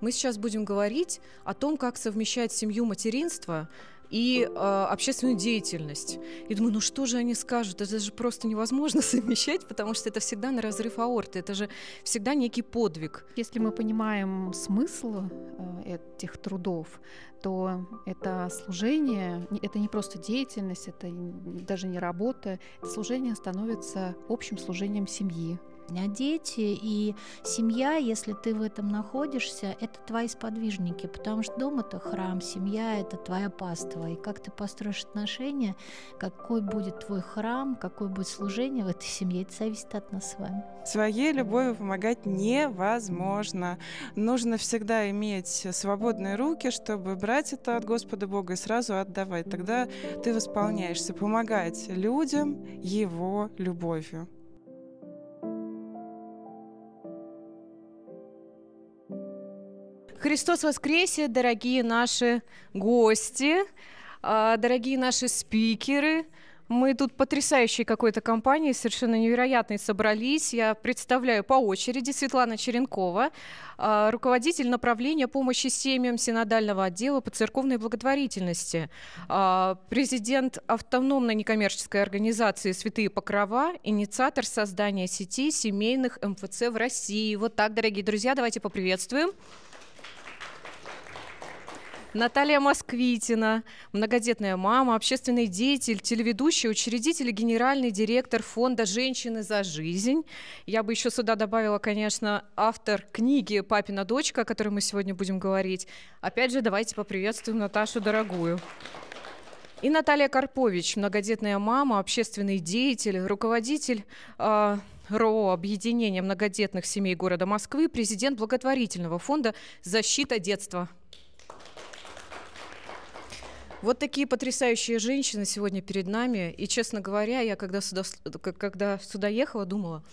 Мы сейчас будем говорить о том, как совмещать семью материнство и э, общественную деятельность. И думаю, ну что же они скажут? Это же просто невозможно совмещать, потому что это всегда на разрыв аорты, это же всегда некий подвиг. Если мы понимаем смысл э, этих трудов, то это служение, это не просто деятельность, это даже не работа, это служение становится общим служением семьи, а дети и семья, если ты в этом находишься, это твои сподвижники, потому что дом — это храм, семья — это твоя паства. И как ты построишь отношения, какой будет твой храм, какое будет служение в этой семье, это зависит от нас с вами. Своей любовью помогать невозможно. Нужно всегда иметь свободные руки, чтобы брать это от Господа Бога и сразу отдавать. Тогда ты восполняешься, помогать людям его любовью. Христос воскресе, дорогие наши гости, а, дорогие наши спикеры. Мы тут потрясающей какой-то компанией, совершенно невероятной собрались. Я представляю по очереди Светлана Черенкова, а, руководитель направления помощи семьям синодального отдела по церковной благотворительности, а, президент автономной некоммерческой организации «Святые Покрова», инициатор создания сети семейных МФЦ в России. Вот так, дорогие друзья, давайте поприветствуем. Наталья Москвитина, многодетная мама, общественный деятель, телеведущая, учредитель и генеральный директор фонда «Женщины за жизнь». Я бы еще сюда добавила, конечно, автор книги «Папина дочка», о которой мы сегодня будем говорить. Опять же, давайте поприветствуем Наташу дорогую. И Наталья Карпович, многодетная мама, общественный деятель, руководитель э, РО Объединения многодетных семей города Москвы, президент благотворительного фонда «Защита детства». Вот такие потрясающие женщины сегодня перед нами. И, честно говоря, я когда сюда, э, когда сюда ехала, думала,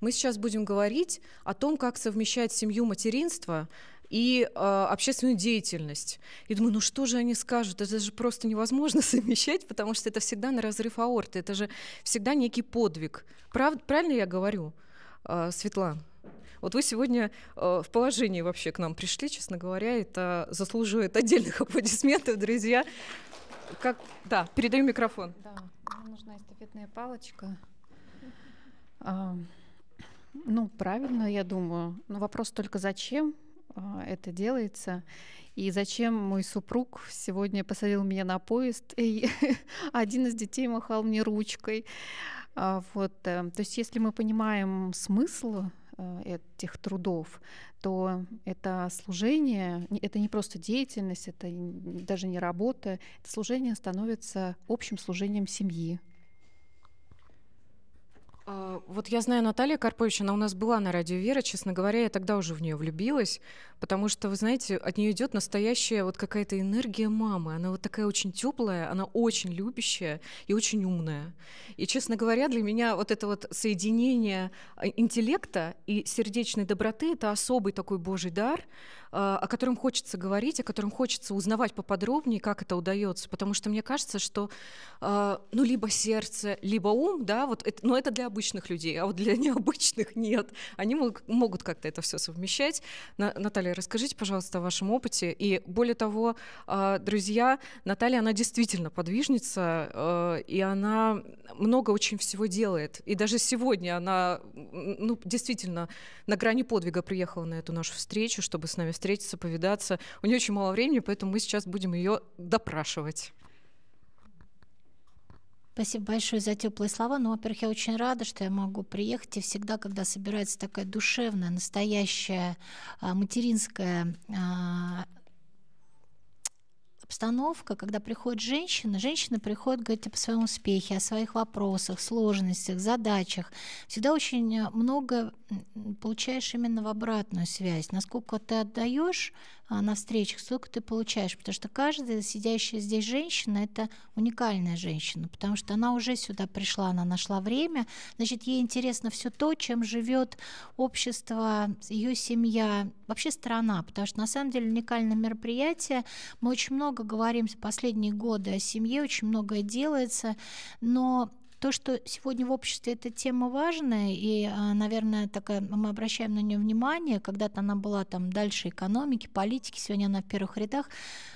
мы сейчас будем говорить о том, как совмещать семью материнство и э, общественную деятельность. И думаю, ну что же они скажут? Это же просто невозможно совмещать, потому что это всегда на разрыв аорты, это же всегда некий подвиг. Прав, правильно я говорю, э, Светлана? Вот вы сегодня э, в положении вообще к нам пришли, честно говоря, это заслуживает отдельных аплодисментов, друзья. Как... Да, передаю микрофон. Да, мне нужна эстафетная палочка. А, ну, правильно, я думаю. Но вопрос только зачем а, это делается? И зачем мой супруг сегодня посадил меня на поезд, и один из детей махал мне ручкой. А, вот, э, то есть, если мы понимаем смысл Э, этих трудов, то это служение, это не просто деятельность, это даже не работа, это служение становится общим служением семьи, а, вот я знаю Наталья Карповича, она у нас была на радио «Вера», честно говоря, я тогда уже в нее влюбилась потому что, вы знаете, от нее идет настоящая вот какая-то энергия мамы. Она вот такая очень теплая, она очень любящая и очень умная. И, честно говоря, для меня вот это вот соединение а, интеллекта и сердечной доброты — это особый такой божий дар, а, о котором хочется говорить, о котором хочется узнавать поподробнее, как это удается, потому что мне кажется, что а, ну либо сердце, либо ум, да, вот это, но это для обычных людей, а вот для необычных нет. Они могут, могут как-то это все совмещать. Наталья Наталья, расскажите, пожалуйста, о вашем опыте. И более того, а, друзья, Наталья, она действительно подвижница, а, и она много очень всего делает. И даже сегодня она ну, действительно на грани подвига приехала на эту нашу встречу, чтобы с нами встретиться, повидаться. У нее очень мало времени, поэтому мы сейчас будем ее допрашивать. Спасибо большое за теплые слова. Ну, во-первых, я очень рада, что я могу приехать. И всегда, когда собирается такая душевная, настоящая а, материнская а, обстановка, когда приходит женщина, женщина приходит говорить о своем успехе, о своих вопросах, сложностях, задачах. Всегда очень э, много получаешь именно в обратную связь. Насколько ты отдаешь а, на встречах, сколько ты получаешь. Потому что каждая сидящая здесь женщина – это уникальная женщина, потому что она уже сюда пришла, она нашла время, значит, ей интересно все то, чем живет общество, ее семья, вообще страна, потому что на самом деле уникальное мероприятие. Мы очень много говорим за последние годы о семье, очень многое делается, но то, что сегодня в обществе эта тема важная, и, а, наверное, такая, мы обращаем на нее внимание, когда-то она была там дальше экономики, политики, сегодня она в первых рядах,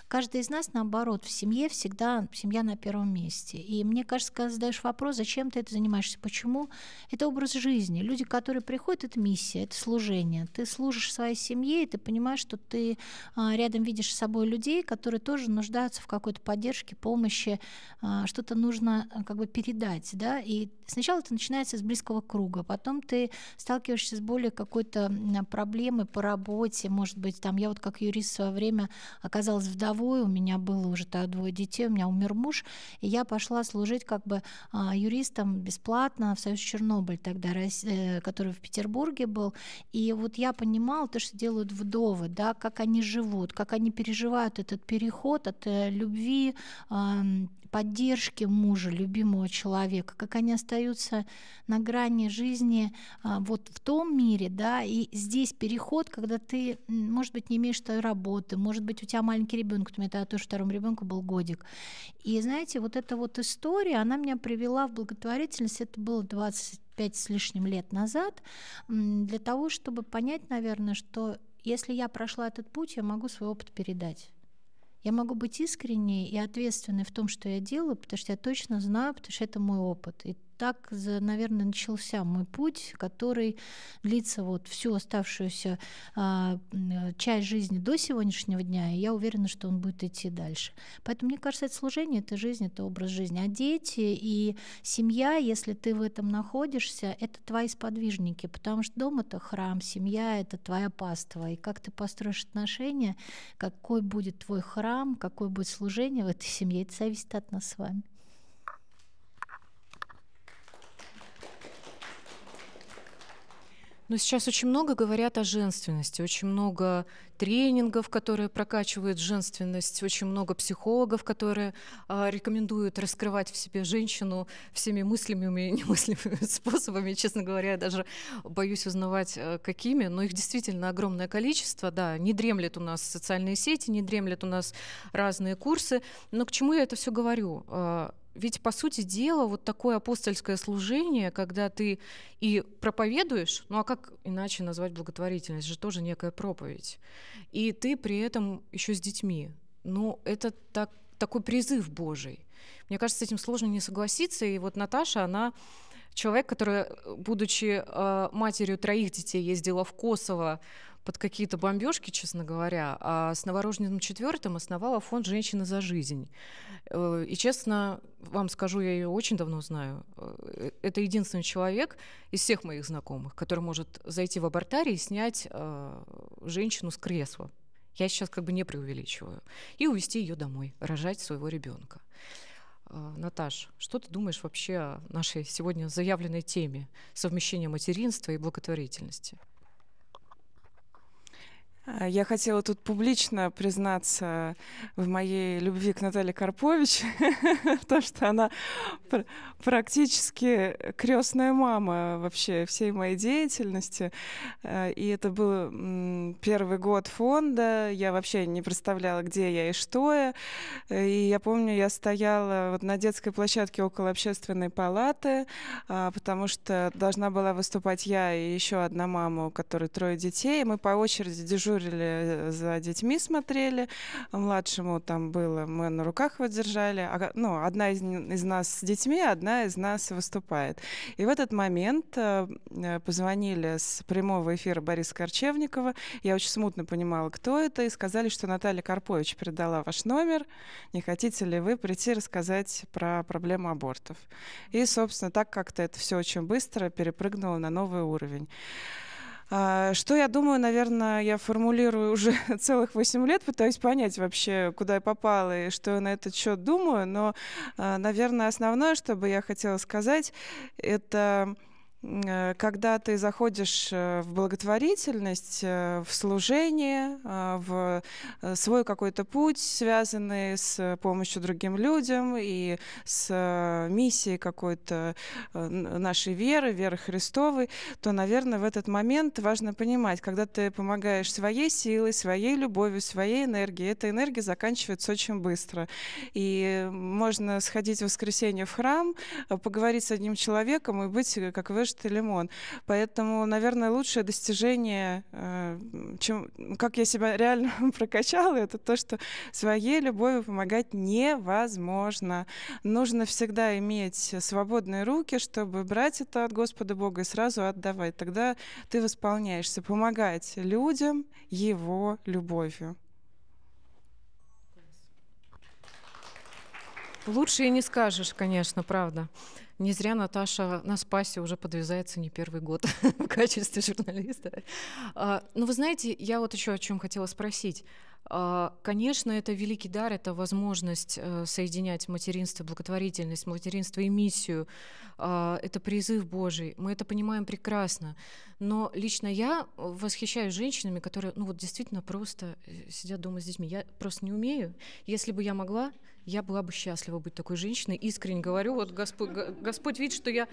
Каждый из нас, наоборот, в семье всегда семья на первом месте. И мне кажется, когда задаешь вопрос, зачем ты это занимаешься, почему, это образ жизни. Люди, которые приходят, это миссия, это служение. Ты служишь своей семье, и ты понимаешь, что ты а, рядом видишь с собой людей, которые тоже нуждаются в какой-то поддержке, помощи, а, что-то нужно а, как бы передать, да, и сначала это начинается с близкого круга, потом ты сталкиваешься с более какой-то проблемой по работе, может быть, там я вот как юрист в свое время оказалась вдовой, вдовой, у меня было уже тогда двое детей, у меня умер муж, и я пошла служить как бы а, юристом бесплатно в Союз Чернобыль тогда, э, который в Петербурге был, и вот я понимала то, что делают вдовы, да, как они живут, как они переживают этот переход от э, любви, а, поддержки мужа, любимого человека, как они остаются на грани жизни а, вот в том мире, да, и здесь переход, когда ты, может быть, не имеешь той работы, может быть, у тебя маленький ребенок, пунктами, это тоже второму ребенку был годик. И знаете, вот эта вот история, она меня привела в благотворительность, это было 25 с лишним лет назад, для того, чтобы понять, наверное, что если я прошла этот путь, я могу свой опыт передать. Я могу быть искренней и ответственной в том, что я делаю, потому что я точно знаю, потому что это мой опыт. И так, наверное, начался мой путь, который длится вот всю оставшуюся э, часть жизни до сегодняшнего дня, и я уверена, что он будет идти дальше. Поэтому, мне кажется, это служение, это жизнь, это образ жизни. А дети и семья, если ты в этом находишься, это твои сподвижники, потому что дом — это храм, семья — это твоя паства, и как ты построишь отношения, какой будет твой храм, какое будет служение в этой семье, это зависит от нас с вами. Но сейчас очень много говорят о женственности, очень много тренингов, которые прокачивают женственность, очень много психологов, которые э, рекомендуют раскрывать в себе женщину всеми мыслями и немыслимыми способами. Честно говоря, я даже боюсь узнавать, э, какими, но их действительно огромное количество. Да, не дремлет у нас социальные сети, не дремлет у нас разные курсы. Но к чему я это все говорю? Э, ведь, по сути дела, вот такое апостольское служение, когда ты и проповедуешь, ну а как иначе назвать благотворительность, же тоже некая проповедь, и ты при этом еще с детьми. Ну, это так, такой призыв Божий. Мне кажется, с этим сложно не согласиться. И вот Наташа, она человек, который, будучи э, матерью троих детей, ездила в Косово, под какие-то бомбежки, честно говоря, а с Новорожденным четвертым основала фонд «Женщины за жизнь». Э, и, честно вам скажу, я ее очень давно знаю. Э, э, это единственный человек из всех моих знакомых, который может зайти в абортарий и снять женщину с кресла. Я сейчас как бы не преувеличиваю. И увезти ее домой, рожать своего ребенка. Наташ, что ты думаешь вообще о нашей сегодня заявленной теме совмещения материнства и благотворительности? А, я хотела тут публично признаться в моей любви к Наталье Карпович, то что она пр практически крестная мама вообще всей моей деятельности. Э, и это был первый год фонда. Я вообще не представляла, где я и что я. И я помню, я стояла вот на детской площадке около общественной палаты, а, потому что должна была выступать я и еще одна мама, у которой трое детей. Мы по очереди дежурили дежурили э, за детьми, смотрели. Младшему там было, мы на руках его держали. А, ну, одна из, из нас с детьми, одна из нас выступает. И в этот момент э, э, позвонили с прямого эфира Бориса Корчевникова. Я очень смутно понимала, кто это, и сказали, что Наталья Карпович передала ваш номер. Не хотите ли вы прийти рассказать про проблему абортов? И, собственно, так как-то это все очень быстро перепрыгнуло на новый уровень. А, что я думаю, наверное, я формулирую уже целых 8 лет, пытаюсь понять вообще, куда я попала и что я на этот счет думаю, но, а, наверное, основное, что бы я хотела сказать, это Э, когда ты заходишь э, в благотворительность, э, в служение, в свой какой-то путь, связанный с помощью другим людям и с миссией какой-то нашей веры, веры Христовой, то, наверное, в этот момент важно понимать, когда ты помогаешь своей силой, своей любовью, своей энергией, эта энергия заканчивается очень быстро. И можно сходить в воскресенье в храм, поговорить с одним человеком и быть, как вы лишь ты лимон. Поэтому, наверное, лучшее достижение, э, чем, ну, как я себя реально прокачала, это то, что своей любовью помогать невозможно. Нужно всегда иметь свободные руки, чтобы брать это от Господа Бога и сразу отдавать. Тогда ты восполняешься. Помогать людям его любовью. Лучше и не скажешь, конечно, правда. Не зря Наташа на спасе уже подвязается не первый год в качестве журналиста. А, Но ну, вы знаете, я вот еще о чем хотела спросить. А, конечно, это великий дар, это возможность э, соединять материнство, благотворительность, материнство и миссию. А, это призыв Божий. Мы это понимаем прекрасно. Но лично я э, восхищаюсь женщинами, которые ну вот действительно просто э, сидят дома с детьми. Я просто не умею. Если бы я могла, я была бы счастлива быть такой женщиной. Искренне говорю, вот Господь, Господь видит, что я,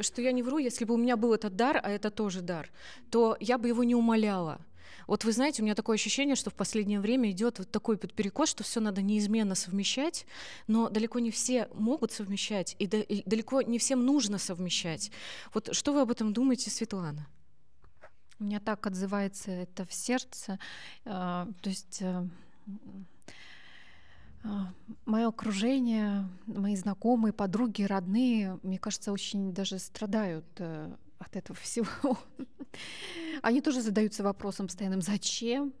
что я не вру. Если бы у меня был этот дар, а это тоже дар, то я бы его не умоляла вот вы знаете, у меня такое ощущение, что в последнее время идет вот такой вот перекос, что все надо неизменно совмещать, но далеко не все могут совмещать, и, да, и далеко не всем нужно совмещать. Вот что вы об этом думаете, Светлана? У меня так отзывается это в сердце. А, то есть э, а, Мое окружение, мои знакомые, подруги, родные, мне кажется, очень даже страдают э, от этого всего. Они тоже задаются вопросом постоянным, зачем?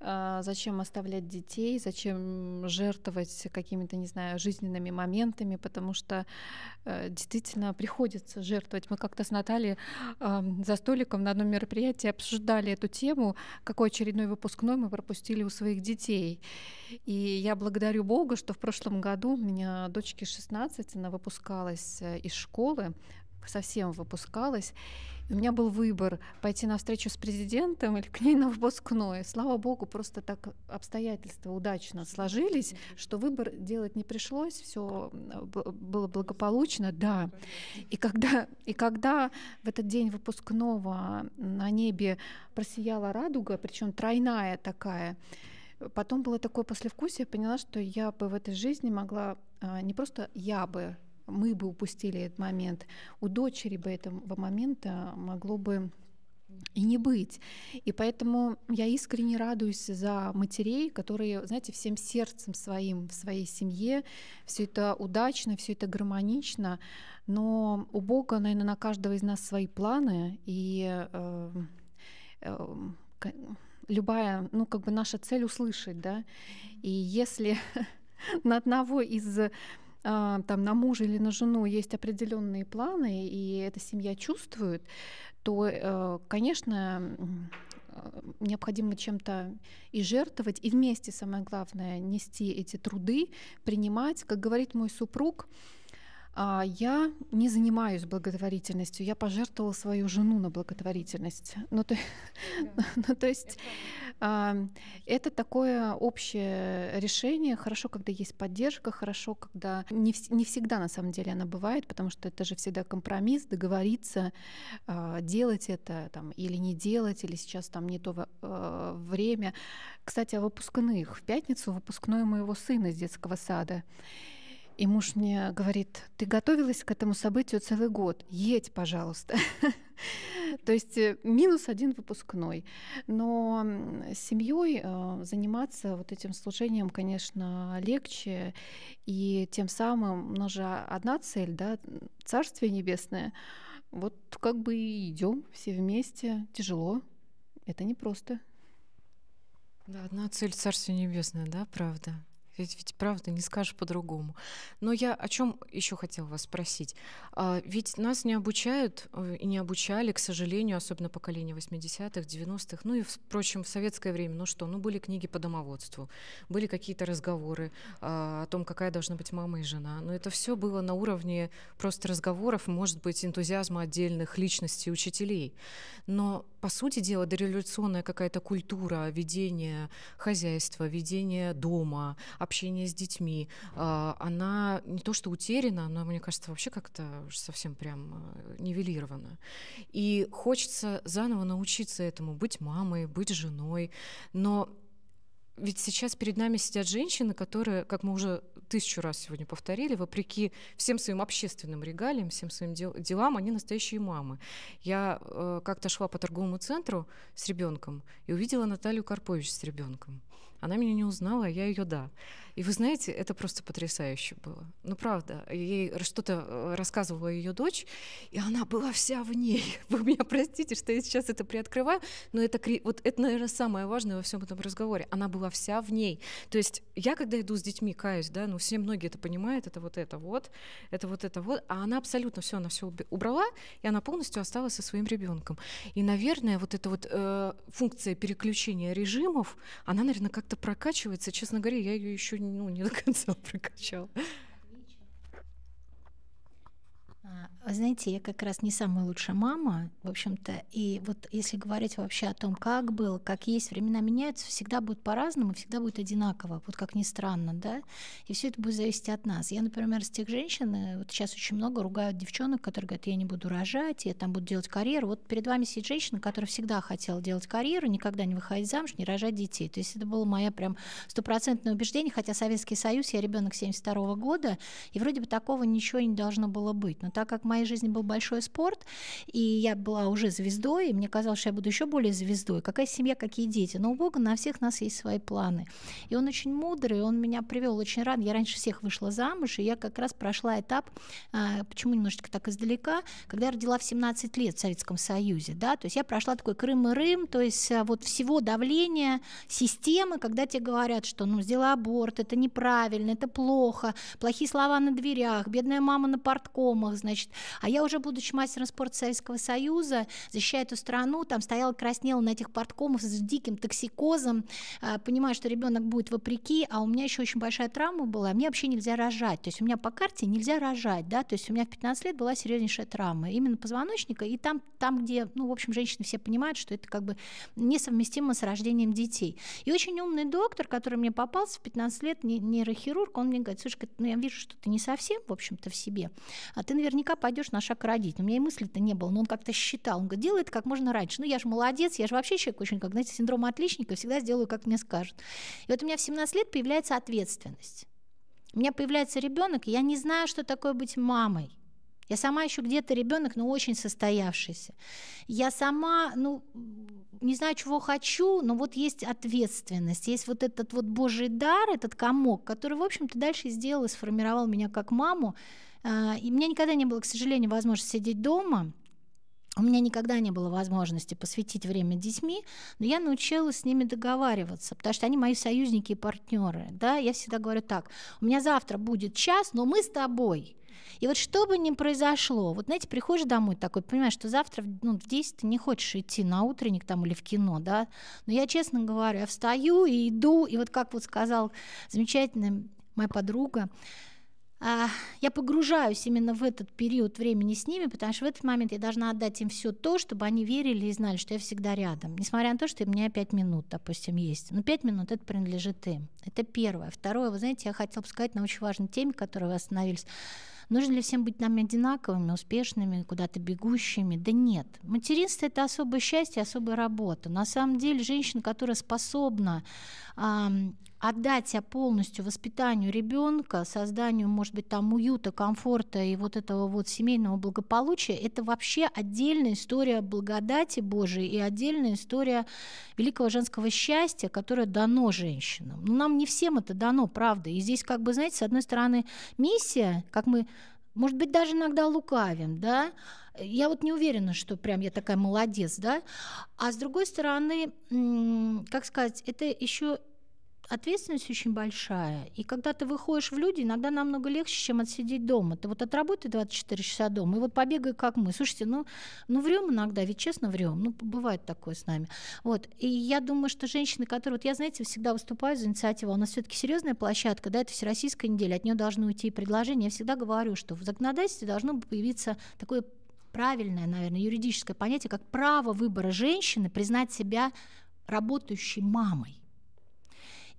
А, зачем оставлять детей? Зачем жертвовать какими-то, не знаю, жизненными моментами? Потому что э, действительно приходится жертвовать. Мы как-то с Натальей за столиком на одном мероприятии обсуждали эту тему, какой очередной выпускной мы пропустили у своих детей. И я благодарю Бога, что в прошлом году у меня дочке 16, она выпускалась э, из школы, совсем выпускалась. И у меня был выбор пойти на встречу с президентом или к ней на выпускной. Слава богу, просто так обстоятельства удачно сложились, что выбор делать не пришлось, все было благополучно, да. И когда, и когда в этот день выпускного на небе просияла радуга, причем тройная такая, Потом было такое послевкусие, я поняла, что я бы в этой жизни могла а, не просто я бы мы бы упустили этот момент, у дочери бы этого момента могло бы и не быть. И поэтому я искренне радуюсь за матерей, которые, знаете, всем сердцем своим в своей семье, все это удачно, все это гармонично, но у Бога, наверное, на каждого из нас свои планы, и э, э, любая, ну, как бы наша цель услышать, да, и если на одного из а, там на мужа или на жену есть определенные планы, и эта семья чувствует, то, э, конечно, э, необходимо чем-то и жертвовать, и вместе, самое главное, нести эти труды, принимать. Как говорит мой супруг, а, я не занимаюсь благотворительностью. Я пожертвовала свою жену на благотворительность. Ну, то, да. ну, то есть это, а, это такое общее решение. Хорошо, когда есть поддержка, хорошо, когда... Не, не всегда, на самом деле, она бывает, потому что это же всегда компромисс, договориться, а, делать это там, или не делать, или сейчас там не то время. Кстати, о выпускных. В пятницу выпускной моего сына из детского сада. И муж мне говорит, ты готовилась к этому событию целый год, едь, пожалуйста. То есть э, минус один выпускной. Но с семьей э, заниматься вот этим служением, конечно, легче. И тем самым у нас же одна цель, да, Царствие Небесное. Вот как бы и идем все вместе. Тяжело. Это непросто. Да, одна цель Царствие Небесное, да, правда. Ведь, ведь правда, не скажешь по-другому. Но я о чем еще хотела вас спросить. А, ведь нас не обучают э, и не обучали, к сожалению, особенно поколение 80-х, 90-х, ну и, впрочем, в советское время, ну что, ну были книги по домоводству, были какие-то разговоры а, о том, какая должна быть мама и жена. Но это все было на уровне просто разговоров, может быть, энтузиазма отдельных личностей учителей. Но по сути дела, дореволюционная какая-то культура ведения хозяйства, ведения дома, общения с детьми, а, она не то что утеряна, но мне кажется, вообще как-то совсем прям э, нивелирована. И хочется заново научиться этому, быть мамой, быть женой, но ведь сейчас перед нами сидят женщины, которые, как мы уже тысячу раз сегодня повторили, вопреки всем своим общественным регалиям, всем своим дел, делам, они настоящие мамы. Я э, как-то шла по торговому центру с ребенком и увидела Наталью Карпович с ребенком. Она меня не узнала, а я ее да. И вы знаете, это просто потрясающе было. Ну, правда. Ей что-то э, рассказывала ее дочь, и она была вся в ней. Вы меня простите, что я сейчас это приоткрываю, но это, вот это, наверное, самое важное во всем этом разговоре. Она была вся в ней. То есть я, когда иду с детьми, каюсь, да, ну, все многие это понимают, это вот это вот, это вот это вот, а она абсолютно все, она все убрала, и она полностью осталась со своим ребенком. И, наверное, вот эта вот э, функция переключения режимов, она, наверное, как-то прокачивается. Честно говоря, я ее еще не ну, не до конца прокачала. А, вы знаете, я как раз не самая лучшая мама, в общем-то. И вот если говорить вообще о том, как было, как есть, времена меняются, всегда будет по-разному, всегда будет одинаково, вот как ни странно, да. И все это будет зависеть от нас. Я, например, с тех женщин, э, вот сейчас очень много ругают девчонок, которые говорят, я не буду рожать, я там буду делать карьеру. Вот перед вами сидит женщина, которая всегда хотела делать карьеру, никогда не выходить замуж, не рожать детей. То есть это было мое прям стопроцентное убеждение, хотя Советский Союз, я ребенок 72 -го года, и вроде бы такого ничего не должно было быть. Но так как в моей жизни был большой спорт, и я была уже звездой, и мне казалось, что я буду еще более звездой. Какая семья, какие дети. Но у Бога на всех нас есть свои планы. И он очень мудрый, он меня привел очень рано. Я раньше всех вышла замуж, и я как раз прошла этап, а, почему немножечко так издалека, когда я родила в 17 лет в Советском Союзе. Да? То есть я прошла такой Крым и Рым, то есть а, вот всего давления системы, когда тебе говорят, что ну, сделай аборт, это неправильно, это плохо, плохие слова на дверях, бедная мама на порткомах, значит, значит, а я уже, будучи мастером спорта Советского Союза, защищая эту страну, там стояла, краснела на этих порткомах с диким токсикозом, а, понимаю, что ребенок будет вопреки, а у меня еще очень большая травма была, мне вообще нельзя рожать, то есть у меня по карте нельзя рожать, да, то есть у меня в 15 лет была серьезнейшая травма, именно позвоночника, и там, там где, ну, в общем, женщины все понимают, что это как бы несовместимо с рождением детей. И очень умный доктор, который мне попался в 15 лет, нейрохирург, он мне говорит, слушай, ну, я вижу, что ты не совсем, в общем-то, в себе, а ты наверное," наверняка пойдешь на шаг родить, родителям. У меня и мысли-то не было, но он как-то считал. Он говорит, делай это как можно раньше. Ну, я же молодец, я же вообще человек очень, как, знаете, синдром отличника, всегда сделаю, как мне скажут. И вот у меня в 17 лет появляется ответственность. У меня появляется ребенок, и я не знаю, что такое быть мамой. Я сама еще где-то ребенок, но очень состоявшийся. Я сама, ну, не знаю, чего хочу, но вот есть ответственность, есть вот этот вот божий дар, этот комок, который, в общем-то, дальше сделал и сформировал меня как маму, а, и мне никогда не было, к сожалению, возможности сидеть дома. У меня никогда не было возможности посвятить время детьми, но я научилась с ними договариваться, потому что они мои союзники и партнеры. Да? Я всегда говорю так, у меня завтра будет час, но мы с тобой. И вот что бы ни произошло, вот, знаете, приходишь домой такой, понимаешь, что завтра ну, в 10 ты не хочешь идти на утренник там или в кино, да, но я, честно говорю, я встаю и иду, и вот как вот сказал замечательная моя подруга, а, я погружаюсь именно в этот период времени с ними, потому что в этот момент я должна отдать им все то, чтобы они верили и знали, что я всегда рядом. Несмотря на то, что у меня пять минут, допустим, есть. Но ну, пять минут это принадлежит им. Это первое. Второе, вы знаете, я хотела бы сказать на очень важной теме, которой вы остановились. Нужно ли всем быть нами одинаковыми, успешными, куда-то бегущими? Да нет. Материнство это особое счастье, особая работа. На самом деле женщина, которая способна э, отдать себя полностью воспитанию ребенка, созданию, может быть, там уюта, комфорта и вот этого вот семейного благополучия, это вообще отдельная история благодати Божией и отдельная история великого женского счастья, которое дано женщинам. Но ну, нам не всем это дано, правда. И здесь, как бы, знаете, с одной стороны, миссия, как мы может быть, даже иногда лукавим, да? Я вот не уверена, что прям я такая молодец, да? А с другой стороны, как сказать, это еще ответственность очень большая. И когда ты выходишь в люди, иногда намного легче, чем отсидеть дома. Ты вот отработай 24 часа дома, и вот побегай, как мы. Слушайте, ну, ну врем иногда, ведь честно врем. Ну, бывает такое с нами. Вот. И я думаю, что женщины, которые... Вот я, знаете, всегда выступаю за инициативу. У нас все таки серьезная площадка, да, это Всероссийская неделя, от нее должны уйти предложения. Я всегда говорю, что в законодательстве должно появиться такое правильное, наверное, юридическое понятие, как право выбора женщины признать себя работающей мамой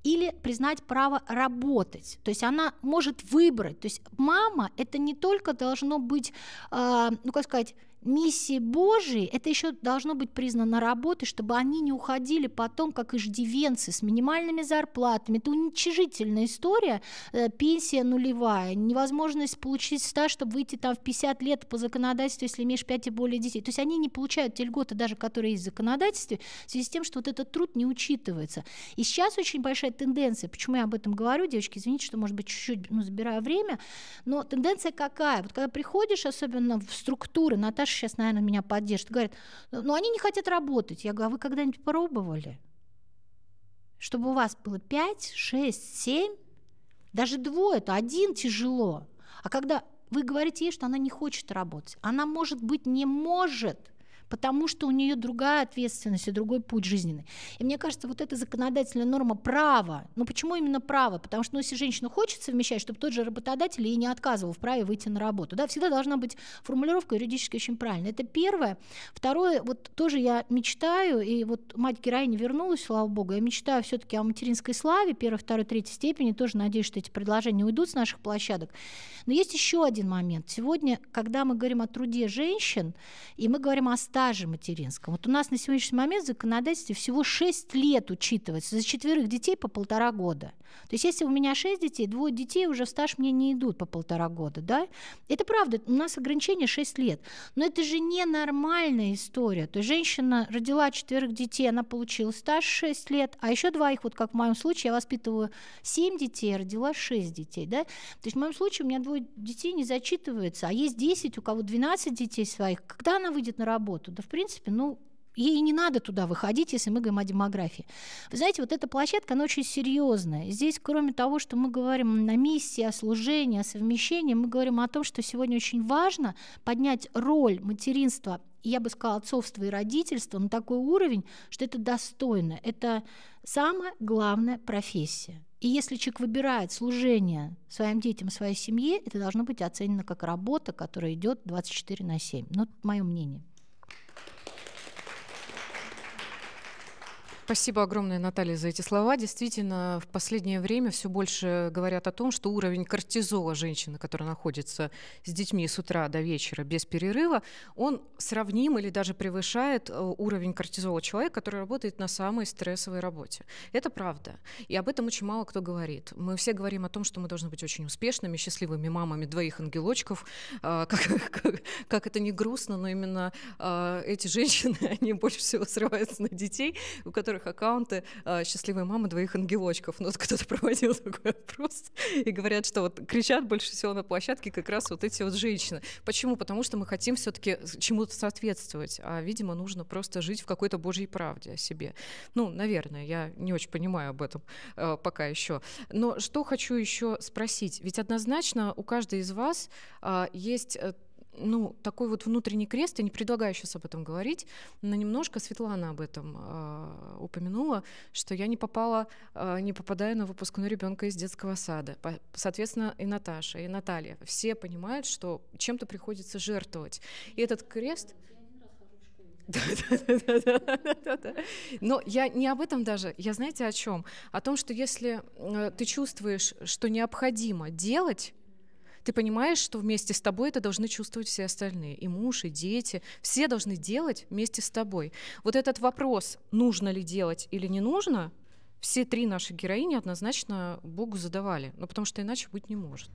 или признать право работать. То есть она может выбрать. То есть мама это не только должно быть, э, ну как сказать, миссии Божьей это еще должно быть признано работой, чтобы они не уходили потом, как иждивенцы, с минимальными зарплатами. Это уничижительная история, э, пенсия нулевая, невозможность получить стаж, чтобы выйти там в 50 лет по законодательству, если имеешь 5 и более детей. То есть они не получают те льготы, даже которые есть в законодательстве, в связи с тем, что вот этот труд не учитывается. И сейчас очень большая тенденция, почему я об этом говорю, девочки, извините, что, может быть, чуть-чуть ну, забираю время, но тенденция какая? Вот когда приходишь, особенно в структуры, Наташа Саша сейчас, наверное, меня поддержит. Говорит, ну они не хотят работать. Я говорю, а вы когда-нибудь пробовали? Чтобы у вас было 5, 6, 7, даже двое, то один тяжело. А когда вы говорите ей, что она не хочет работать, она, может быть, не может, потому что у нее другая ответственность и другой путь жизненный. И мне кажется, вот эта законодательная норма права, ну почему именно право? Потому что, ну, если женщину хочется вмещать, чтобы тот же работодатель ей не отказывал в праве выйти на работу, да, всегда должна быть формулировка юридически очень правильная. Это первое. Второе, вот тоже я мечтаю, и вот мать героини вернулась, слава богу, я мечтаю все таки о материнской славе первой, второй, третьей степени, тоже надеюсь, что эти предложения уйдут с наших площадок. Но есть еще один момент. Сегодня, когда мы говорим о труде женщин, и мы говорим о статусе, стаже материнском. Вот у нас на сегодняшний момент в законодательстве всего 6 лет учитывается за четверых детей по полтора года. То есть если у меня 6 детей, двое детей уже в стаж мне не идут по полтора года. Да? Это правда, у нас ограничение 6 лет. Но это же ненормальная история. То есть женщина родила четверых детей, она получила стаж 6 лет, а еще двоих, вот как в моем случае, я воспитываю 7 детей, родила 6 детей. Да? То есть в моем случае у меня двое детей не зачитываются, а есть 10, у кого 12 детей своих. Когда она выйдет на работу? работу. Да, в принципе, ну, Ей не надо туда выходить, если мы говорим о демографии. Вы знаете, вот эта площадка, она очень серьезная. Здесь, кроме того, что мы говорим на миссии, о служении, о совмещении, мы говорим о том, что сегодня очень важно поднять роль материнства я бы сказала, отцовство и родительство на такой уровень, что это достойно. Это самая главная профессия. И если человек выбирает служение своим детям, своей семье, это должно быть оценено как работа, которая идет 24 на 7. Ну, мое мнение. Спасибо огромное, Наталья, за эти слова. Действительно, в последнее время все больше говорят о том, что уровень кортизола женщины, которая находится с детьми с утра до вечера без перерыва, он сравним или даже превышает э, уровень кортизола человека, который работает на самой стрессовой работе. Это правда. И об этом очень мало кто говорит. Мы все говорим о том, что мы должны быть очень успешными, счастливыми мамами двоих ангелочков. А, как, как, как это не грустно, но именно а, эти женщины, они больше всего срываются на детей, у которых которых аккаунты э, «Счастливая мама двоих ангелочков». Ну, вот кто-то проводил такой опрос, и говорят, что вот кричат больше всего на площадке как раз вот эти вот женщины. Почему? Потому что мы хотим все таки чему-то соответствовать, а, видимо, нужно просто жить в какой-то божьей правде о себе. Ну, наверное, я не очень понимаю об этом а, пока еще. Но что хочу еще спросить? Ведь однозначно у каждой из вас а, есть э, ну, такой вот внутренний крест, я не предлагаю сейчас об этом говорить, но немножко Светлана об этом э, упомянула, что я не попала, э, не попадаю на выпускной ребенка из детского сада. По, соответственно, и Наташа, и Наталья. Все понимают, что чем-то приходится жертвовать. И этот крест... Но я не об этом даже, я знаете о чем? О том, что если э, ты чувствуешь, что необходимо делать, ты понимаешь, что вместе с тобой это должны чувствовать все остальные. И муж, и дети. Все должны делать вместе с тобой. Вот этот вопрос, нужно ли делать или не нужно, все три наши героини однозначно Богу задавали. Ну, потому что иначе быть не может.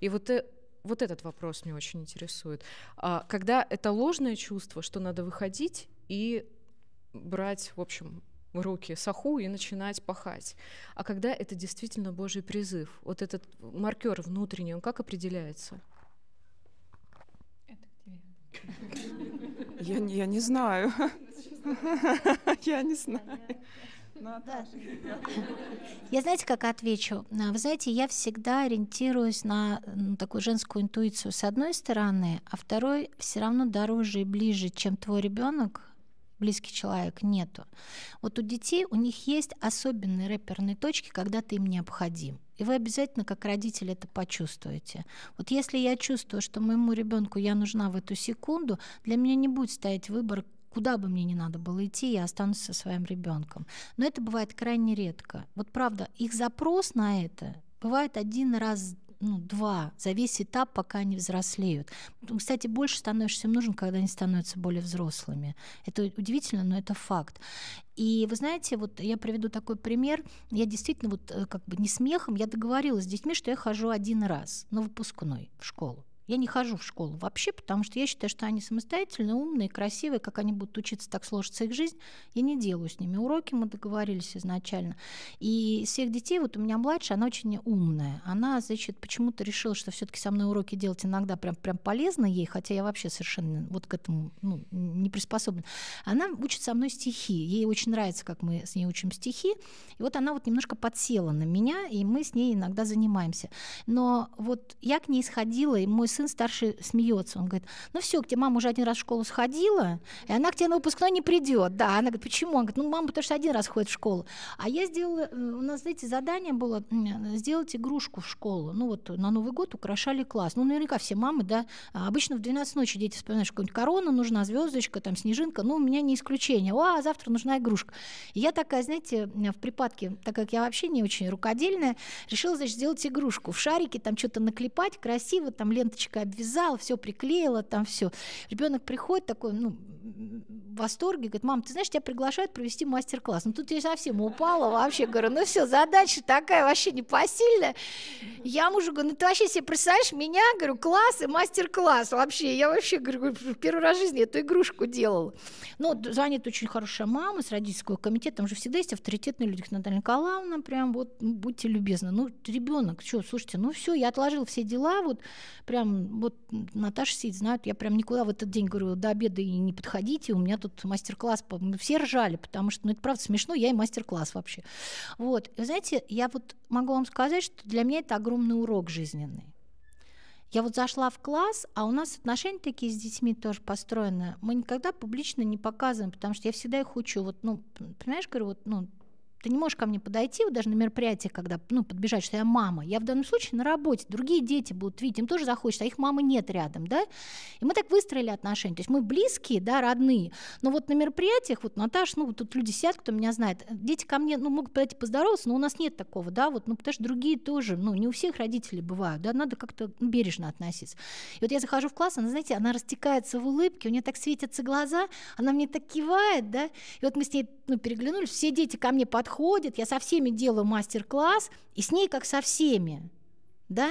И вот э, вот этот вопрос мне очень интересует. А, когда это ложное чувство, что надо выходить и брать, в общем, в руки саху и начинать пахать. А когда это действительно Божий призыв, вот этот маркер внутренний, он как определяется? Я, я не знаю. Я не знаю. Я знаете, как отвечу? А, вы знаете, я всегда ориентируюсь на ну, такую женскую интуицию с одной стороны, а второй все равно дороже и ближе, чем твой ребенок, близкий человек, нету. Вот у детей, у них есть особенные реперные точки, когда ты им необходим. И вы обязательно, как родители, это почувствуете. Вот если я чувствую, что моему ребенку я нужна в эту секунду, для меня не будет стоять выбор, куда бы мне не надо было идти, я останусь со своим ребенком. Но это бывает крайне редко. Вот правда, их запрос на это бывает один раз ну, два за весь этап, пока они взрослеют. Кстати, больше становишься им нужен, когда они становятся более взрослыми. Это удивительно, но это факт. И вы знаете, вот я приведу такой пример. Я действительно вот э, как бы не смехом, я договорилась с детьми, что я хожу один раз на выпускной в школу. Я не хожу в школу вообще, потому что я считаю, что они самостоятельные, умные, красивые. Как они будут учиться, так сложится их жизнь. Я не делаю с ними уроки, мы договорились изначально. И из всех детей, вот у меня младшая, она очень умная. Она, значит, почему-то решила, что все таки со мной уроки делать иногда прям, прям полезно ей, хотя я вообще совершенно вот к этому ну, не приспособлена. Она учит со мной стихи. Ей очень нравится, как мы с ней учим стихи. И вот она вот немножко подсела на меня, и мы с ней иногда занимаемся. Но вот я к ней сходила, и мой сын старший смеется. Он говорит, ну все, к тебе мама уже один раз в школу сходила, и она к тебе на выпускной не придет. Да, она говорит, почему? Он говорит, ну мама потому что один раз ходит в школу. А я сделала, э, у нас, знаете, задание было э, сделать игрушку в школу. Ну вот на Новый год украшали класс. Ну наверняка все мамы, да, а обычно в 12 ночи дети вспоминают, что какая-нибудь корону, нужна, звездочка, там снежинка, ну у меня не исключение. О, а завтра нужна игрушка. И я такая, знаете, в припадке, так как я вообще не очень рукодельная, решила, значит, сделать игрушку. В шарике там что-то наклепать, красиво, там ленточки мальчика обвязала, все приклеила, там все. Ребенок приходит такой, ну, в восторге, говорит, мам, ты знаешь, тебя приглашают провести мастер-класс. Ну, тут я совсем упала вообще, говорю, ну все, задача такая вообще непосильная. Я мужу говорю, ну ты вообще себе представляешь меня, говорю, класс и мастер-класс вообще. Я вообще, говорю, в первый раз в жизни эту игрушку делала. Ну, звонит очень хорошая мама с родительского комитета, там же всегда есть авторитетные люди, Наталья Николаевна, прям вот, ну, будьте любезны, ну, ребенок, что, слушайте, ну все, я отложил все дела, вот прям он, вот Наташа сидит, знают, я прям никуда в этот день говорю, до обеда и не подходите, у меня тут мастер-класс, мы все ржали, потому что, ну, это правда смешно, я и мастер-класс вообще. Вот, и, знаете, я вот могу вам сказать, что для меня это огромный урок жизненный. Я вот зашла в класс, а у нас отношения такие с детьми тоже построены. Мы никогда публично не показываем, потому что я всегда их учу. Вот, ну, понимаешь, говорю, вот, ну, ты не можешь ко мне подойти, вот даже на мероприятие, когда, ну, подбежать, что я мама. Я в данном случае на работе, другие дети будут видеть, им тоже захочется, а их мамы нет рядом, да? И мы так выстроили отношения. То есть мы близкие, да, родные. Но вот на мероприятиях, вот Наташ, ну, вот тут люди сидят, кто меня знает, дети ко мне, ну, могут подойти поздороваться, но у нас нет такого, да, вот, ну, потому что другие тоже, ну, не у всех родителей бывают, да, надо как-то ну, бережно относиться. И вот я захожу в класс, она, знаете, она растекается в улыбке, у нее так светятся глаза, она мне так кивает, да, и вот мы с ней, ну, переглянулись, все дети ко мне подходят, приходит, я со всеми делаю мастер-класс, и с ней как со всеми, да?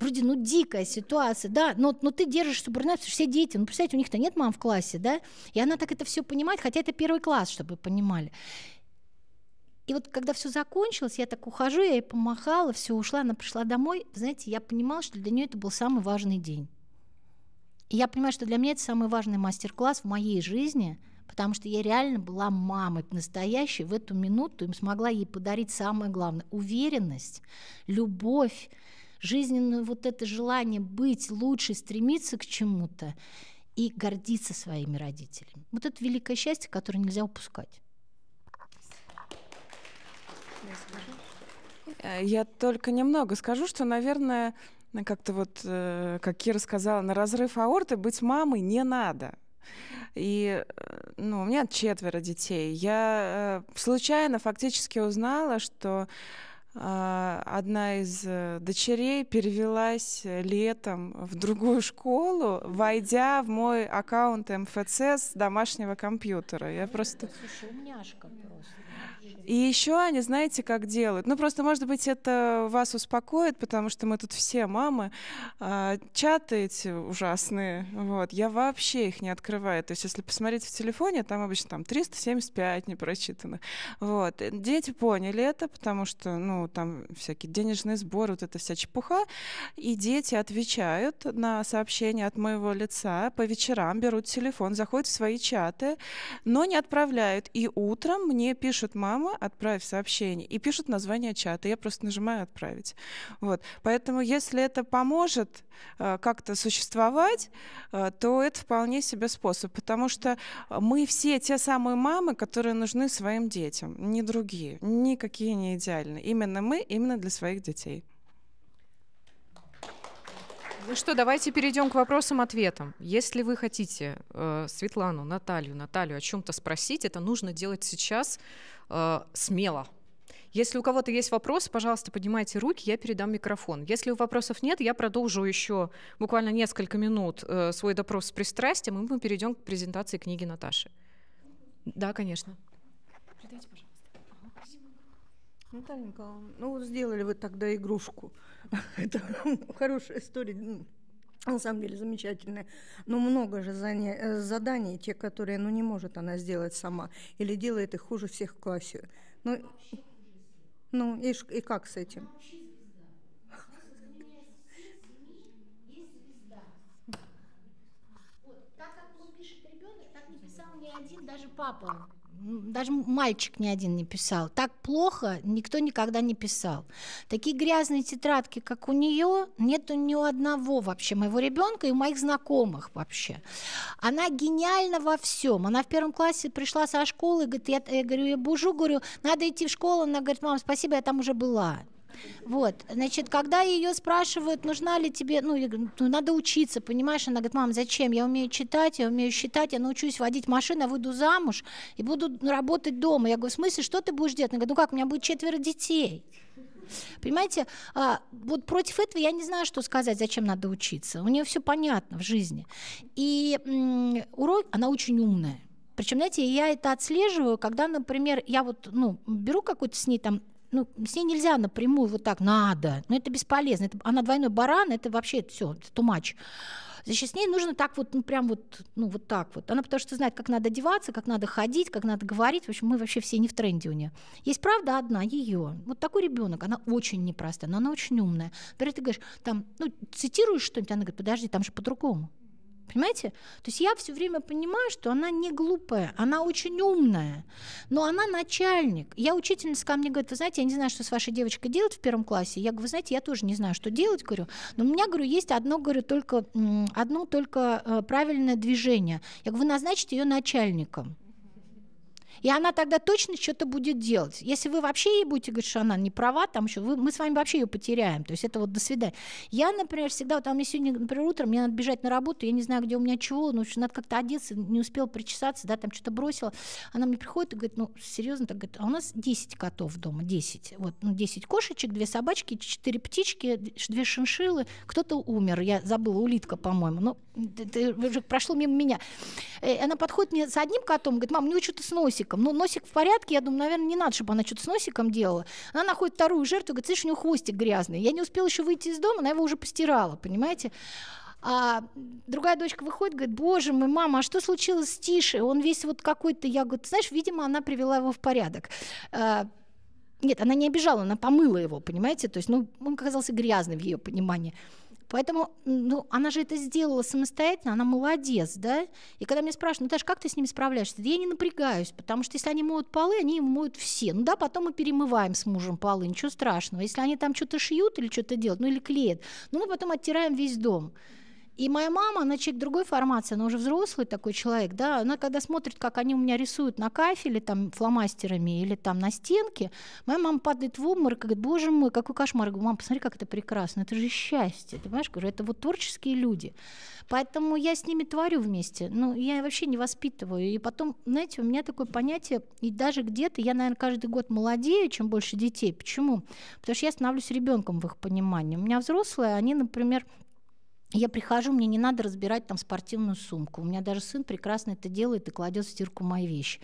Вроде, ну, дикая ситуация, да, но, но ты держишь субординацию, потому все дети, ну, представляете, у них-то нет мам в классе, да, и она так это все понимает, хотя это первый класс, чтобы вы понимали. И вот когда все закончилось, я так ухожу, я ей помахала, все ушла, она пришла домой. Знаете, я понимала, что для нее это был самый важный день. И я понимаю, что для меня это самый важный мастер-класс в моей жизни – потому что я реально была мамой настоящей в эту минуту и смогла ей подарить самое главное – уверенность, любовь, жизненное вот это желание быть лучше, стремиться к чему-то и гордиться своими родителями. Вот это великое счастье, которое нельзя упускать. Э, я только немного скажу, что, наверное, как-то вот, э, как Кира сказала, на разрыв аорты быть мамой не надо. И, ну, у меня четверо детей. Я э, случайно фактически узнала, что а, одна из э, дочерей перевелась э, летом в другую школу, войдя в мой аккаунт МФЦ с домашнего компьютера. Я просто... Слушай, умняшка просто. И еще они, знаете, как делают? Ну, просто, может быть, это вас успокоит, потому что мы тут все мамы. А, чаты эти ужасные, вот, я вообще их не открываю. То есть, если посмотреть в телефоне, там обычно там 375 непрочитанных. Вот. Э, дети поняли это, потому что, ну, там всякие денежные сборы, вот эта вся чепуха. И дети отвечают на сообщения от моего лица, по вечерам берут телефон, заходят в свои чаты, но не отправляют. И утром мне пишут мама, Телеграма, отправь сообщение, и пишут название чата. Я просто нажимаю «Отправить». Вот. Поэтому если это поможет э, как-то существовать, э, то это вполне себе способ, потому что мы все те самые мамы, которые нужны своим детям, не другие, никакие не идеальны. Именно мы, именно для своих детей. Ну что, давайте перейдем к вопросам-ответам. Если вы хотите э, Светлану, Наталью, Наталью о чем-то спросить, это нужно делать сейчас э, смело. Если у кого-то есть вопросы, пожалуйста, поднимайте руки, я передам микрофон. Если у вопросов нет, я продолжу еще буквально несколько минут э, свой допрос с пристрастием, и мы перейдем к презентации книги Наташи. Да, конечно. Наталья Николаевна, ну сделали вы тогда игрушку. Это хорошая история, на самом деле замечательная. Но много же э, заданий, те, которые ну, не может она сделать сама. Или делает их хуже всех в классе. Ну, ну и, и как с этим? даже папа даже мальчик ни один не писал. Так плохо никто никогда не писал. Такие грязные тетрадки, как у нее, нету ни у одного вообще моего ребенка и у моих знакомых вообще. Она гениальна во всем. Она в первом классе пришла со школы, говорит, я, я говорю, я бужу, говорю, надо идти в школу. Она говорит, мам, спасибо, я там уже была. Вот, значит, когда ее спрашивают, нужна ли тебе, ну, ну, надо учиться, понимаешь, она говорит, мам, зачем, я умею читать, я умею считать, я научусь водить машину, я выйду замуж и буду работать дома. Я говорю, в смысле, что ты будешь делать? Она говорит, ну как, у меня будет четверо детей. Понимаете, а, вот против этого я не знаю, что сказать, зачем надо учиться. У нее все понятно в жизни. И м- урок, она очень умная. Причем, знаете, я это отслеживаю, когда, например, я вот, ну, беру какую то с ней там ну, с ней нельзя напрямую вот так надо. Но ну, это бесполезно. Это, она двойной баран, это вообще все, тумач. Значит, с ней нужно так вот, ну, прям вот, ну, вот так вот. Она потому что знает, как надо одеваться, как надо ходить, как надо говорить. В общем, мы вообще все не в тренде у нее. Есть правда одна, ее. Вот такой ребенок, она очень непростая, но она очень умная. Например, ты говоришь, там, ну, цитируешь что-нибудь, она говорит, подожди, там же по-другому. Понимаете? То есть я все время понимаю, что она не глупая, она очень умная, но она начальник. Я учительница ко мне говорит, вы знаете, я не знаю, что с вашей девочкой делать в первом классе. Я говорю, вы знаете, я тоже не знаю, что делать, говорю, но у меня, говорю, есть одно, говорю, только, одно только э, правильное движение. Я говорю, вы назначите ее начальником. И она тогда точно что-то будет делать. Если вы вообще ей будете говорить, что она не права, там еще, вы, мы с вами вообще ее потеряем. То есть это вот до свидания. Я, например, всегда, вот а мне сегодня, например, утром, мне надо бежать на работу, я не знаю, где у меня чего, ну, надо как-то одеться, не успел причесаться, да, там что-то бросила. Она мне приходит и говорит, ну, серьезно, так говорит, а у нас 10 котов дома, 10. Вот, ну, 10 кошечек, 2 собачки, 4 птички, 2 шиншиллы. Кто-то умер, я забыла, улитка, по-моему. Ну, ты, уже прошло мимо меня. Э, она подходит мне за одним котом, говорит, мам, у ну него что-то с носиком. Ну, носик в порядке, я думаю, наверное, не надо, чтобы она что-то с носиком делала. Она находит вторую жертву, говорит, слышишь, у него хвостик грязный. Я не успела еще выйти из дома, она его уже постирала, понимаете? А другая дочка выходит, говорит, боже мой, мама, а что случилось с Тишей? Он весь вот какой-то, я говорю, знаешь, видимо, она привела его в порядок. А, нет, она не обижала, она помыла его, понимаете? То есть, ну, он оказался грязный в ее понимании. Поэтому, ну, она же это сделала самостоятельно, она молодец, да? И когда меня спрашивают, ну, Наташа, как ты с ними справляешься? Да я не напрягаюсь, потому что если они моют полы, они моют все. Ну да, потом мы перемываем с мужем полы, ничего страшного. Если они там что-то шьют или что-то делают, ну или клеят, ну мы потом оттираем весь дом. И моя мама, она человек другой формации, она уже взрослый такой человек, да, она когда смотрит, как они у меня рисуют на кафеле, там, фломастерами или там на стенке, моя мама падает в обморок и говорит, боже мой, какой кошмар. Я говорю, мам, посмотри, как это прекрасно, это же счастье, ты понимаешь? Говорю, это вот творческие люди. Поэтому я с ними творю вместе, ну, я вообще не воспитываю. И потом, знаете, у меня такое понятие, и даже где-то я, наверное, каждый год молодею, чем больше детей. Почему? Потому что я становлюсь ребенком в их понимании. У меня взрослые, они, например, я прихожу, мне не надо разбирать там спортивную сумку. У меня даже сын прекрасно это делает и кладет в стирку мои вещи.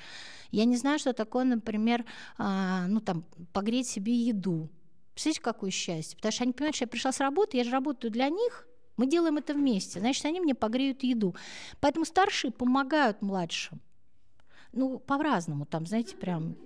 Я не знаю, что такое, например, а, ну там погреть себе еду. Представляете, какое счастье? Потому что они понимают, что я пришла с работы, я же работаю для них, мы делаем это вместе, значит, они мне погреют еду. Поэтому старшие помогают младшим. Ну, по-разному там, знаете, прям...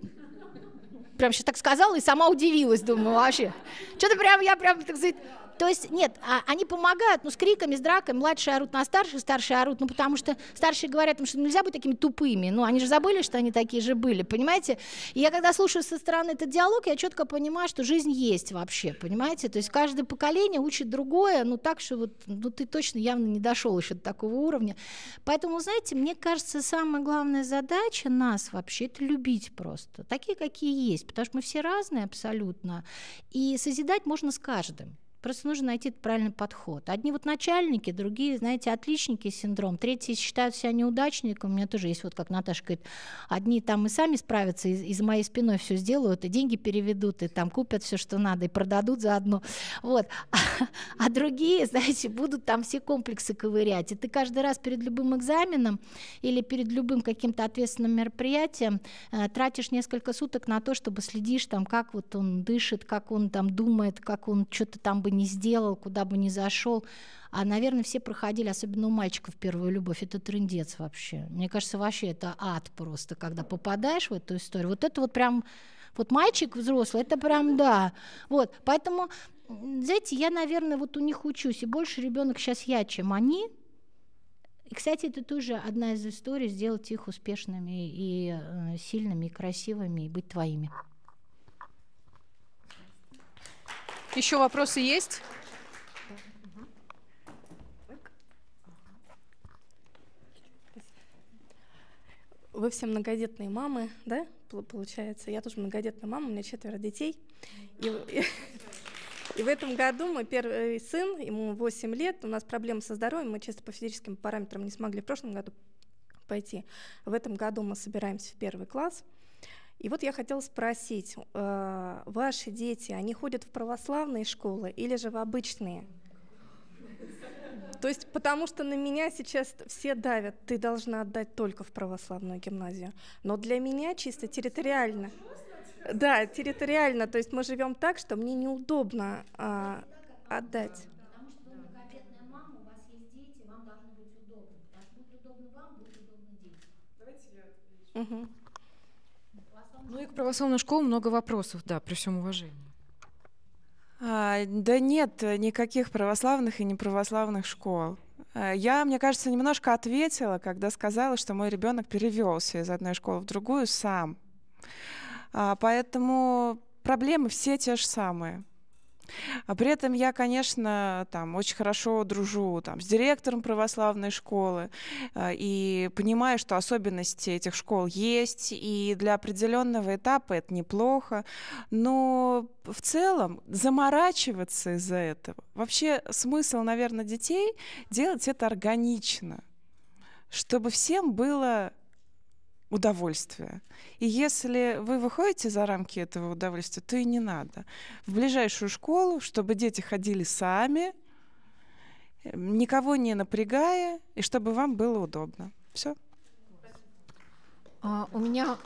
Прям сейчас так сказала и сама удивилась, думаю, вообще. Что-то прям я прям, так сказать, то есть, нет, а, они помогают, ну, с криками, с драками, младшие орут на старших, старшие орут, ну, потому что старшие говорят им, что нельзя быть такими тупыми, ну, они же забыли, что они такие же были, понимаете? И я, когда слушаю со стороны этот диалог, я четко понимаю, что жизнь есть вообще, понимаете? То есть каждое поколение учит другое, ну, так, что вот, ну, ты точно явно не дошел еще до такого уровня. Поэтому, знаете, мне кажется, самая главная задача нас вообще, это любить просто, такие, какие есть, потому что мы все разные абсолютно, и созидать можно с каждым. Просто нужно найти этот правильный подход. Одни вот начальники, другие, знаете, отличники синдром, третьи считают себя неудачниками. У меня тоже есть вот, как Наташа говорит, одни там и сами справятся, и, и за моей спиной все сделают, и деньги переведут, и там купят все, что надо, и продадут заодно. Вот. А, а другие, знаете, будут там все комплексы ковырять. И ты каждый раз перед любым экзаменом или перед любым каким-то ответственным мероприятием э, тратишь несколько суток на то, чтобы следишь там, как вот он дышит, как он там думает, как он что-то там бы ни сделал, куда бы ни зашел. А, наверное, все проходили, особенно у мальчиков первую любовь, это трендец вообще. Мне кажется, вообще это ад просто, когда попадаешь в эту историю. Вот это вот прям, вот мальчик взрослый, это прям да. Вот, поэтому, знаете, я, наверное, вот у них учусь, и больше ребенок сейчас я, чем они, и, кстати, это тоже одна из историй сделать их успешными и э, сильными, и красивыми, и быть твоими. Еще вопросы есть? Вы все многодетные мамы, да, получается? Я тоже многодетная мама, у меня четверо детей. И, и, и в этом году мой первый сын, ему 8 лет, у нас проблемы со здоровьем, мы чисто по физическим параметрам не смогли в прошлом году пойти. В этом году мы собираемся в первый класс – и вот я хотела спросить, э, ваши дети, они ходят в православные школы или же в обычные? То есть, потому что на меня сейчас все давят, ты должна отдать только в православную гимназию. Но для меня чисто территориально. Да, территориально. То есть мы живем так, что мне неудобно э, отдать. Угу. Ну и к православной школе много вопросов, да, при всем уважении. А, да нет никаких православных и неправославных школ. А, я, мне кажется, немножко ответила, когда сказала, что мой ребенок перевелся из одной школы в другую сам. А, поэтому проблемы все те же самые. А при этом я, конечно, там очень хорошо дружу там, с директором православной школы э, и понимаю, что особенности этих школ есть, и для определенного этапа это неплохо, но в целом заморачиваться из-за этого. Вообще смысл, наверное, детей делать это органично, чтобы всем было удовольствие. И если вы выходите за рамки этого удовольствия, то и не надо. В ближайшую школу, чтобы дети ходили сами, никого не напрягая, и чтобы вам было удобно. Все. А, у меня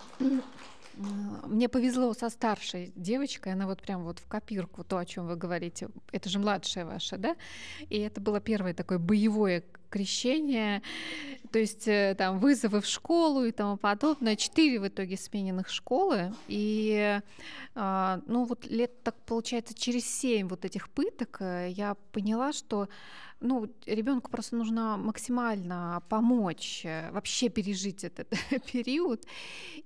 Э, мне повезло со старшей девочкой, она вот прям вот в копирку то, о чем вы говорите. Это же младшая ваша, да? И это было первое такое боевое крещение, то есть э, там вызовы в школу и тому подобное. Четыре в итоге смененных школы. И э, ну вот лет так получается через семь вот этих пыток я поняла, что ну, ребенку просто нужно максимально помочь э, вообще пережить этот период.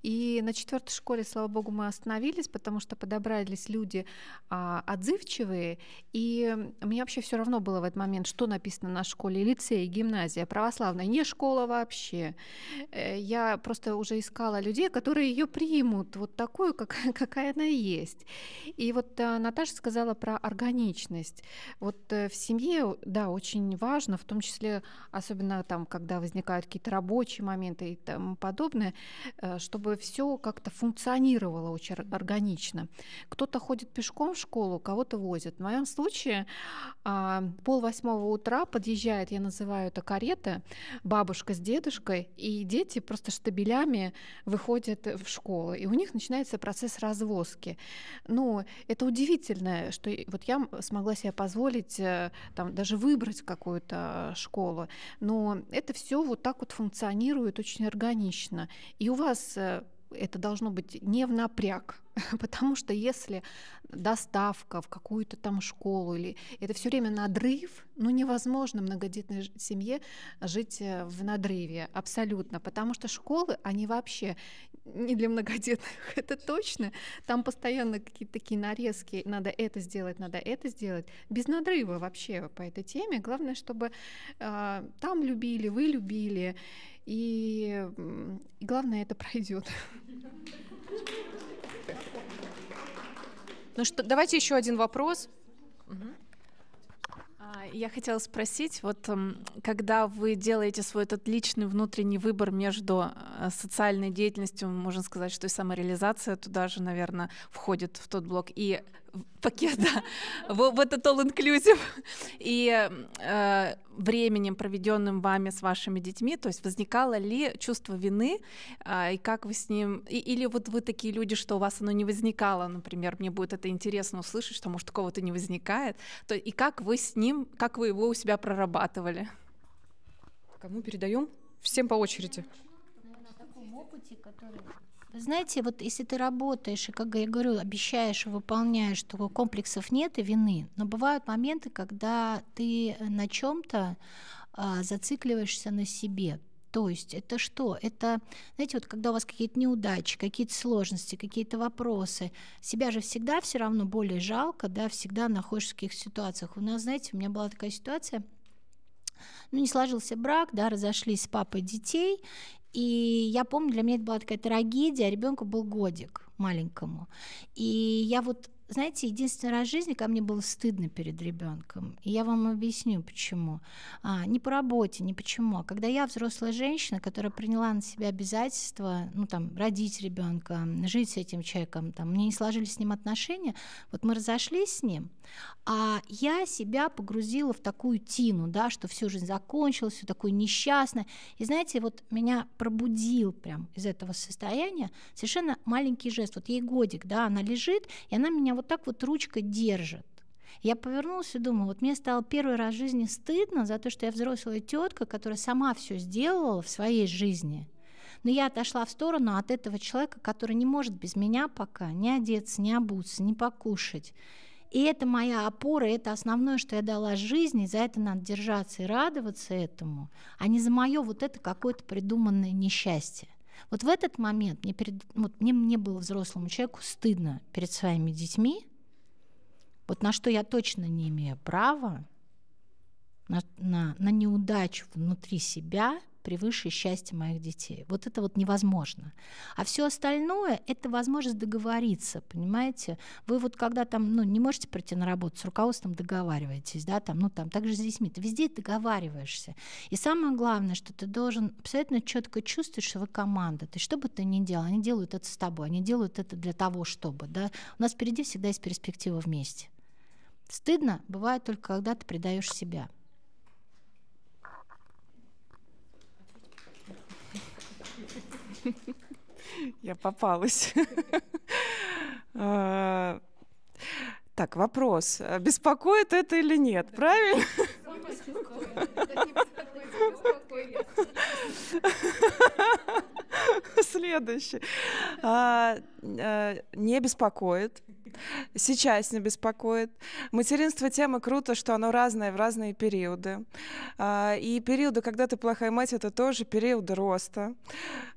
И на четвертой школе, слава богу, мы остановились, потому что подобрались люди а, отзывчивые. И мне вообще все равно было в этот момент, что написано на школе лицей, гимназия, православная, не школа вообще. Э, я просто уже искала людей, которые ее примут, вот такую, как, какая она есть. И вот а, Наташа сказала про органичность. Вот в семье, да, очень очень важно, в том числе, особенно там, когда возникают какие-то рабочие моменты и тому подобное, э, чтобы все как-то функционировало очень органично. Кто-то ходит пешком в школу, кого-то возят. В моем случае а, пол восьмого утра подъезжает, я называю это карета, бабушка с дедушкой, и дети просто штабелями выходят в школу, и у них начинается процесс развозки. Ну, это удивительно, что вот я смогла себе позволить э, там даже выбрать финансировать какую-то школу. Но это все вот так вот функционирует очень органично. И у вас э, это должно быть не в напряг, потому что если доставка в какую-то там школу или это все время надрыв, ну невозможно многодетной семье жить э, в надрыве абсолютно, потому что школы они вообще не для многодетных, это точно. Там постоянно какие-то такие нарезки, надо это сделать, надо это сделать, без надрыва вообще по этой теме. Главное, чтобы э, там любили, вы любили, и, и главное это пройдет. Ну что, давайте еще один вопрос. А, я хотела спросить, вот эм, когда вы делаете свой этот личный внутренний выбор между э, социальной деятельностью, можно сказать, что и самореализация туда же, наверное, входит в тот блок, и пакета в, этот all inclusive и э, временем, проведенным вами с вашими детьми, то есть возникало ли чувство вины э, и как вы с ним, и, или вот вы такие люди, что у вас оно не возникало, например, мне будет это интересно услышать, что может такого-то не возникает, то и как вы с ним, как вы его у себя прорабатывали? Кому а передаем? Всем по очереди. Наверное, о таком опыте, который знаете, вот если ты работаешь, и, как я говорю, обещаешь и выполняешь, что комплексов нет и вины, но бывают моменты, когда ты э, на чем-то а, зацикливаешься на себе. То есть это что? Это, знаете, вот когда у вас какие-то неудачи, какие-то сложности, какие-то вопросы, себя же всегда все равно более жалко, да, всегда находишься в каких-то ситуациях. У нас, знаете, у меня была такая ситуация, ну, не сложился брак, да, разошлись с папой детей, и я помню, для меня это была такая трагедия. А Ребенку был годик маленькому. И я вот знаете, единственный раз в жизни ко мне было стыдно перед ребенком. И я вам объясню, почему. А, не по работе, не почему. А когда я взрослая женщина, которая приняла на себя обязательства, ну, там, родить ребенка, жить с этим человеком, там, мне не сложились с ним отношения, вот мы разошлись с ним, а я себя погрузила в такую тину, да, что всю жизнь закончилась, все такое несчастное. И знаете, вот меня пробудил прям из этого состояния совершенно маленький жест. Вот ей годик, да, она лежит, и она меня вот так вот ручка держит. Я повернулась и думала, вот мне стало первый раз в жизни стыдно за то, что я взрослая тетка, которая сама все сделала в своей жизни. Но я отошла в сторону от этого человека, который не может без меня пока не одеться, не обуться, не покушать. И это моя опора, это основное, что я дала жизни, за это надо держаться и радоваться этому, а не за мое вот это какое-то придуманное несчастье. Вот в этот момент мне, перед, вот мне, мне было взрослому человеку стыдно перед своими детьми, вот на что я точно не имею права, на, на, на неудачу внутри себя – превыше счастья моих детей. Вот это вот невозможно. А все остальное — это возможность договориться, понимаете? Вы вот когда там, ну, не можете прийти на работу, с руководством договариваетесь, да, там, ну, там, также с детьми, ты везде договариваешься. И самое главное, что ты должен абсолютно четко чувствовать, что вы команда. Ты что бы ты ни делал, они делают это с тобой, они делают это для того, чтобы, да. У нас впереди всегда есть перспектива вместе. Стыдно бывает только, когда ты предаешь себя. Я попалась. А, так, вопрос. Беспокоит это или нет, правильно? Следующий. А, а, не беспокоит. Сейчас не беспокоит. Материнство тема круто, что оно разное в разные периоды. А, и периоды, когда ты плохая мать, это тоже период роста.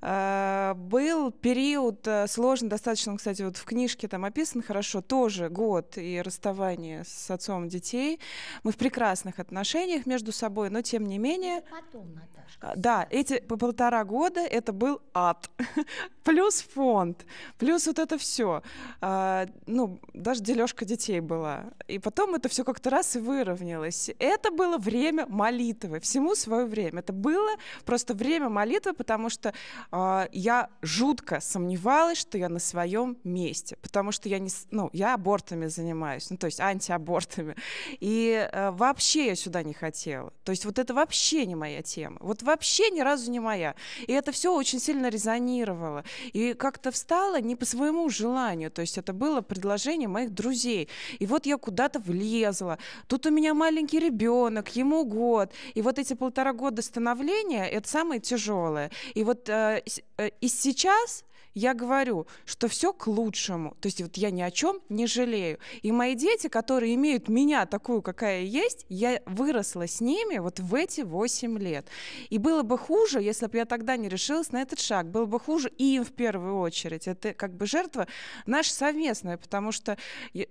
А, был период э, сложный, достаточно, кстати, вот в книжке там описан хорошо, тоже год и расставание с отцом детей. Мы в прекрасных отношениях отношениях между собой, но тем не менее... Потом, Наташка. А, да, эти полтора года это был ад. плюс фонд, плюс вот это все. А, ну, даже дележка детей была. И потом это все как-то раз и выровнялось. Это было время молитвы, всему свое время. Это было просто время молитвы, потому что а, я жутко сомневалась, что я на своем месте, потому что я не, ну, я абортами занимаюсь, ну, то есть антиабортами. И а, вообще я сюда сюда не хотела. То есть вот это вообще не моя тема. Вот вообще ни разу не моя. И это все очень сильно резонировало. И как-то встала не по своему желанию. То есть это было предложение моих друзей. И вот я куда-то влезла. Тут у меня маленький ребенок, ему год. И вот эти полтора года становления — это самое тяжелое. И вот э, э, и сейчас я говорю, что все к лучшему. То есть вот я ни о чем не жалею. И мои дети, которые имеют меня такую, какая я есть, я выросла с ними вот в эти 8 лет. И было бы хуже, если бы я тогда не решилась на этот шаг. Было бы хуже и им в первую очередь. Это как бы жертва наша совместная, потому что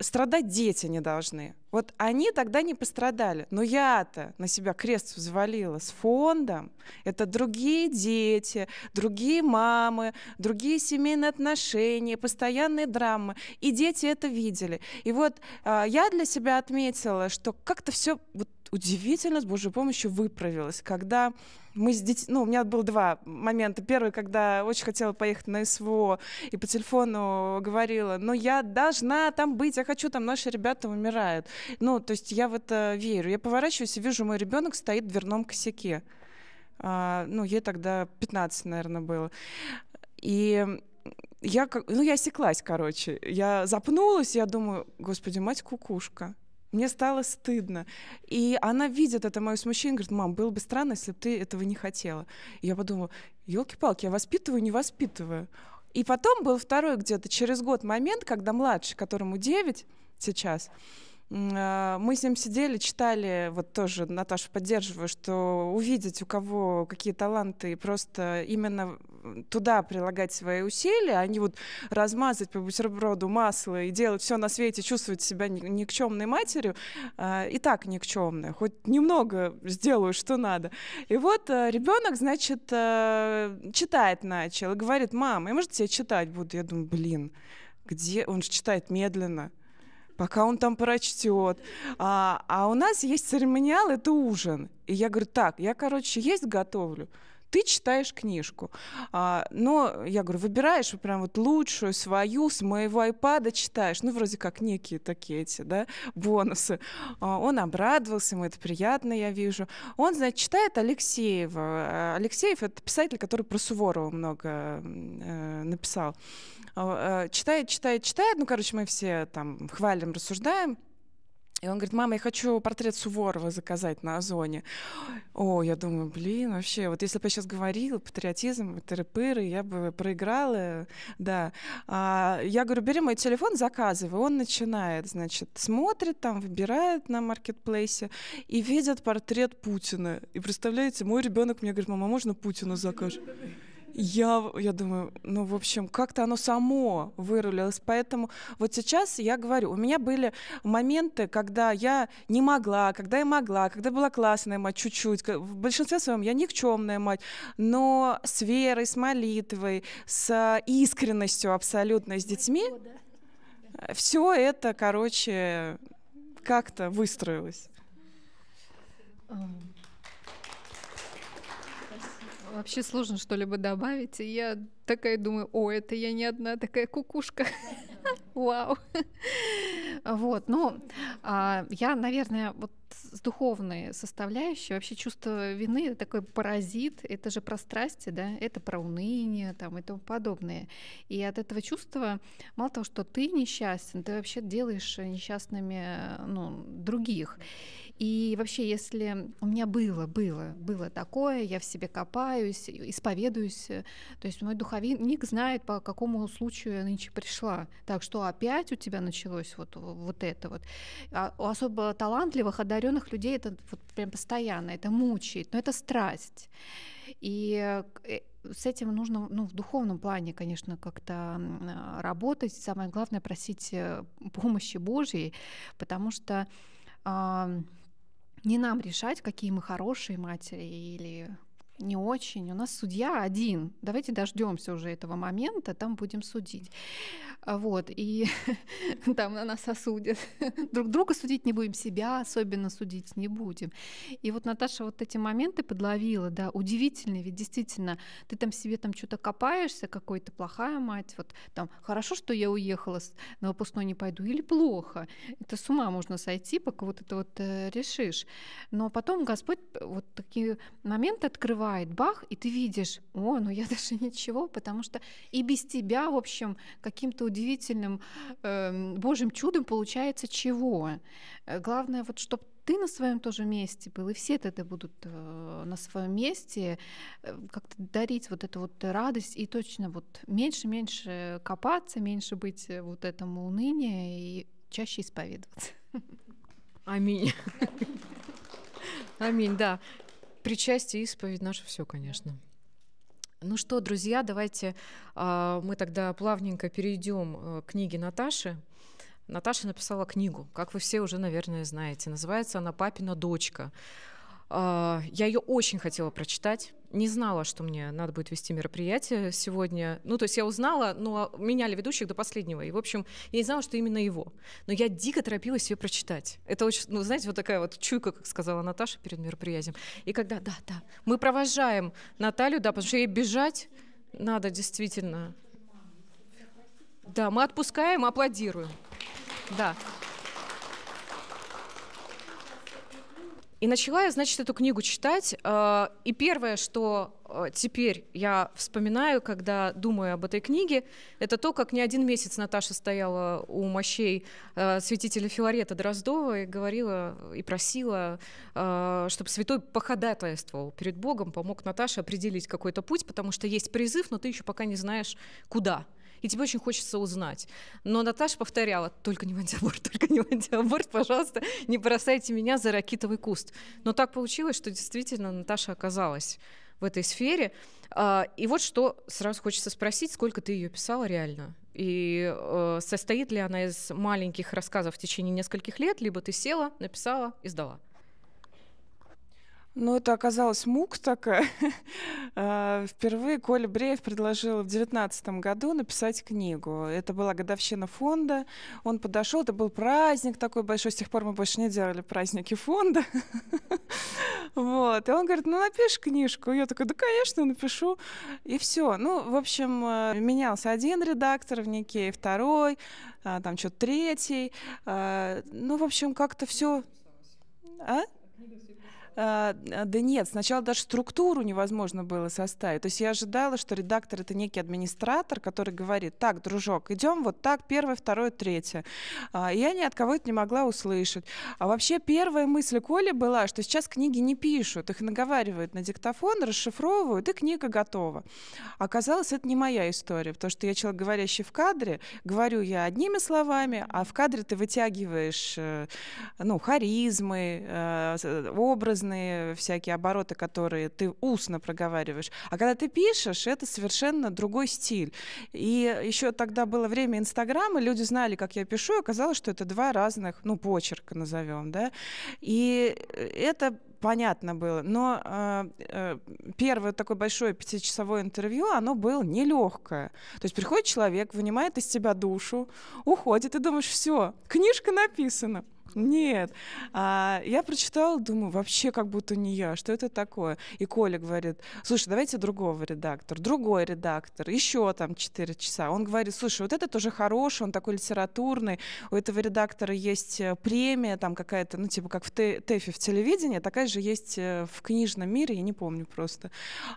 страдать дети не должны. Вот они тогда не пострадали. Но я-то на себя крест взвалила с фондом. Это другие дети, другие мамы, другие семьи семейные отношения, постоянные драмы. И дети это видели. И вот э, я для себя отметила, что как-то все вот, удивительно с Божьей помощью выправилось, когда мы с детьми... Ну, у меня было два момента. Первый, когда очень хотела поехать на СВО и по телефону говорила, ну, я должна там быть, я хочу, там наши ребята умирают. Ну, то есть я в это э, верю. Я поворачиваюсь и вижу, мой ребенок стоит в дверном косяке. А, ну, ей тогда 15, наверное, было. И я, ну, я секлась, короче. Я запнулась, я думаю, господи, мать кукушка. Мне стало стыдно. И она видит это мое смущение, говорит, мам, было бы странно, если бы ты этого не хотела. И я подумала, елки-палки, я воспитываю, не воспитываю. И потом был второй где-то через год момент, когда младший, которому 9 сейчас, а, мы с ним сидели, читали, вот тоже, Наташа, поддерживаю, что увидеть, у кого какие таланты, и просто именно туда прилагать свои усилия, а не вот размазать по бутерброду масло и делать все на свете, чувствовать себя никчемной матерью, а, и так никчемной, хоть немного сделаю, что надо. И вот а, ребенок, значит, читать начал, и говорит, мам, я, может, тебе читать буду? Я думаю, блин, где? Он же читает медленно пока он там прочтет. А, а у нас есть церемониал, это ужин. И я говорю, так, я, короче, есть готовлю ты читаешь книжку. А, но я говорю, выбираешь прям вот лучшую свою, с моего айпада читаешь. Ну, вроде как некие такие эти, да, бонусы. А, он обрадовался, ему это приятно, я вижу. Он, значит, читает Алексеева. А, Алексеев — это писатель, который про Суворова много э, написал. Э, читает, читает, читает. Ну, короче, мы все там хвалим, рассуждаем. И он говорит, мама, я хочу портрет Суворова заказать на Озоне. О, я думаю, блин, вообще, вот если бы я сейчас говорила, патриотизм, тыры-пыры, я бы проиграла, да. А, я говорю, бери мой телефон, заказывай. Он начинает, значит, смотрит там, выбирает на маркетплейсе и видит портрет Путина. И представляете, мой ребенок мне говорит, мама, можно Путина закажешь? Я, я думаю, ну, в общем, как-то оно само вырулилось. Поэтому вот сейчас я говорю, у меня были моменты, когда я не могла, когда я могла, когда была классная мать чуть-чуть. В большинстве своем я никчемная мать, но с верой, с молитвой, с искренностью абсолютно с детьми, э, все это, короче, как-то выстроилось. Вообще сложно что-либо добавить. И я такая думаю, о, это я не одна такая кукушка. Вау. Вот, ну, а, я, наверное, вот с духовной составляющей, вообще чувство вины — такой паразит, это же про страсти, да, это про уныние там, и тому подобное. И от этого чувства, мало того, что ты несчастен, ты вообще делаешь несчастными ну, других. И вообще, если у меня было, было, было такое, я в себе копаюсь, исповедуюсь, то есть мой духовник знает, по какому случаю я нынче пришла. Так что опять у тебя началось вот, вот это вот. А у особо талантливых а одаренных одаренных людей это вот прям постоянно, это мучает, но это страсть. И э, с этим нужно ну, в духовном плане, конечно, как-то э, работать. Самое главное просить э, помощи Божьей, потому что не нам решать, какие мы хорошие матери или не очень. У нас судья один. Давайте дождемся уже этого момента, там будем судить. А вот, и там на нас осудят. Друг друга судить не будем, себя особенно судить не будем. И вот Наташа вот эти моменты подловила, да, удивительные, ведь действительно, ты там себе там что-то копаешься, какой-то плохая мать, вот там, хорошо, что я уехала, на выпускной не пойду, или плохо. Это с ума можно сойти, пока вот это вот э, решишь. Но потом Господь э, вот такие моменты открывает, бывает бах, и ты видишь, о, ну я даже ничего, потому что и без тебя, в общем, каким-то удивительным э, божьим чудом получается чего. Э, главное, вот чтобы ты на своем тоже месте был, и все тогда будут э, на своем месте э, как-то дарить вот эту вот радость и точно вот меньше-меньше копаться, меньше быть э, вот этому унынию и чаще исповедоваться. Аминь. Аминь, да причастие, исповедь, наше все, конечно. Ну что, друзья, давайте а, мы тогда плавненько перейдем э, к книге Наташи. Наташа написала книгу, как вы все уже, наверное, знаете. Называется она «Папина дочка». А, я ее очень хотела прочитать. Не знала, что мне надо будет вести мероприятие сегодня. Ну, то есть я узнала, но меняли ведущих до последнего. И, в общем, я не знала, что именно его. Но я дико торопилась ее прочитать. Это очень, ну, знаете, вот такая вот чуйка, как сказала Наташа перед мероприятием. И когда, да, да, мы провожаем Наталью, да, потому что ей бежать надо действительно. Да, мы отпускаем, аплодируем. Да. И начала я, значит, эту книгу читать. А, и первое, что а, теперь я вспоминаю, когда думаю об этой книге, это то, как не один месяц Наташа стояла у мощей а, святителя Филарета Дроздова и говорила и просила, чтобы святой походатайствовал перед Богом, помог Наташе определить какой-то путь, потому что есть призыв, но ты еще пока не знаешь, куда и тебе очень хочется узнать. Но Наташа повторяла, только не мантиаборт, только не мантиаборт, пожалуйста, не бросайте меня за ракитовый куст. Но так получилось, что действительно Наташа оказалась в этой сфере. А, и вот что сразу хочется спросить, сколько ты ее писала реально? И э, состоит ли она из маленьких рассказов в течение нескольких лет, либо ты села, написала и сдала? Ну, это оказалось мук такая. А, впервые Коля Бреев предложил в 2019 году написать книгу. Это была годовщина фонда. Он подошел, это был праздник такой большой. С тех пор мы больше не делали праздники фонда. Вот. И он говорит, ну, напишешь книжку. Я такая, да, конечно, напишу. И все. Ну, в общем, э, менялся один редактор в Никее, второй, а, там что-то третий. А, ну, в общем, как-то все... А? А, а, да нет, сначала даже структуру невозможно было составить. То есть я ожидала, что редактор это некий администратор, который говорит, так, дружок, идем вот так, первое, второе, третье. А, я ни от кого это не могла услышать. А вообще первая мысль Коли была, что сейчас книги не пишут, их наговаривают на диктофон, расшифровывают, и книга готова. Оказалось, это не моя история, потому что я человек, говорящий в кадре, говорю я одними словами, а в кадре ты вытягиваешь э, ну, харизмы, э, образы разные всякие обороты, которые ты устно проговариваешь. А когда ты пишешь, это совершенно другой стиль. И еще тогда было время Инстаграма, люди знали, как я пишу, и оказалось, что это два разных, ну, почерка назовем, да. И э, это понятно было. Но а, э, первое такое большое пятичасовое интервью, оно было нелегкое. То есть приходит человек, вынимает из тебя душу, уходит, и думаешь, все, книжка написана. Нет. А, я прочитала, думаю, вообще как будто не я. Что это такое? И Коля говорит, слушай, давайте другого редактора, другой редактор, еще там 4 часа. Он говорит, слушай, вот этот тоже хороший, он такой литературный, у этого редактора есть э, премия там какая-то, ну типа как в ТЭФе в телевидении, а такая же есть э, в книжном мире, я не помню просто.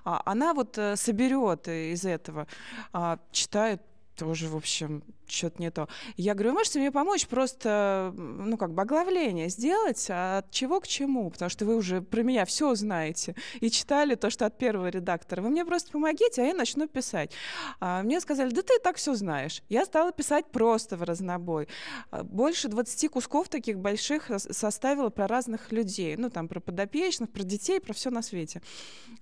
А, она вот э, соберет из этого, а, читает тоже, в общем, что-то не то. Я говорю, можете мне помочь просто, ну, как бы оглавление сделать, а от чего к чему? Потому что вы уже про меня все знаете и читали то, что от первого редактора. Вы мне просто помогите, а я начну писать. А мне сказали, да ты так все знаешь. Я стала писать просто в разнобой. А больше 20 кусков таких больших составила про разных людей. Ну, там, про подопечных, про детей, про все на свете.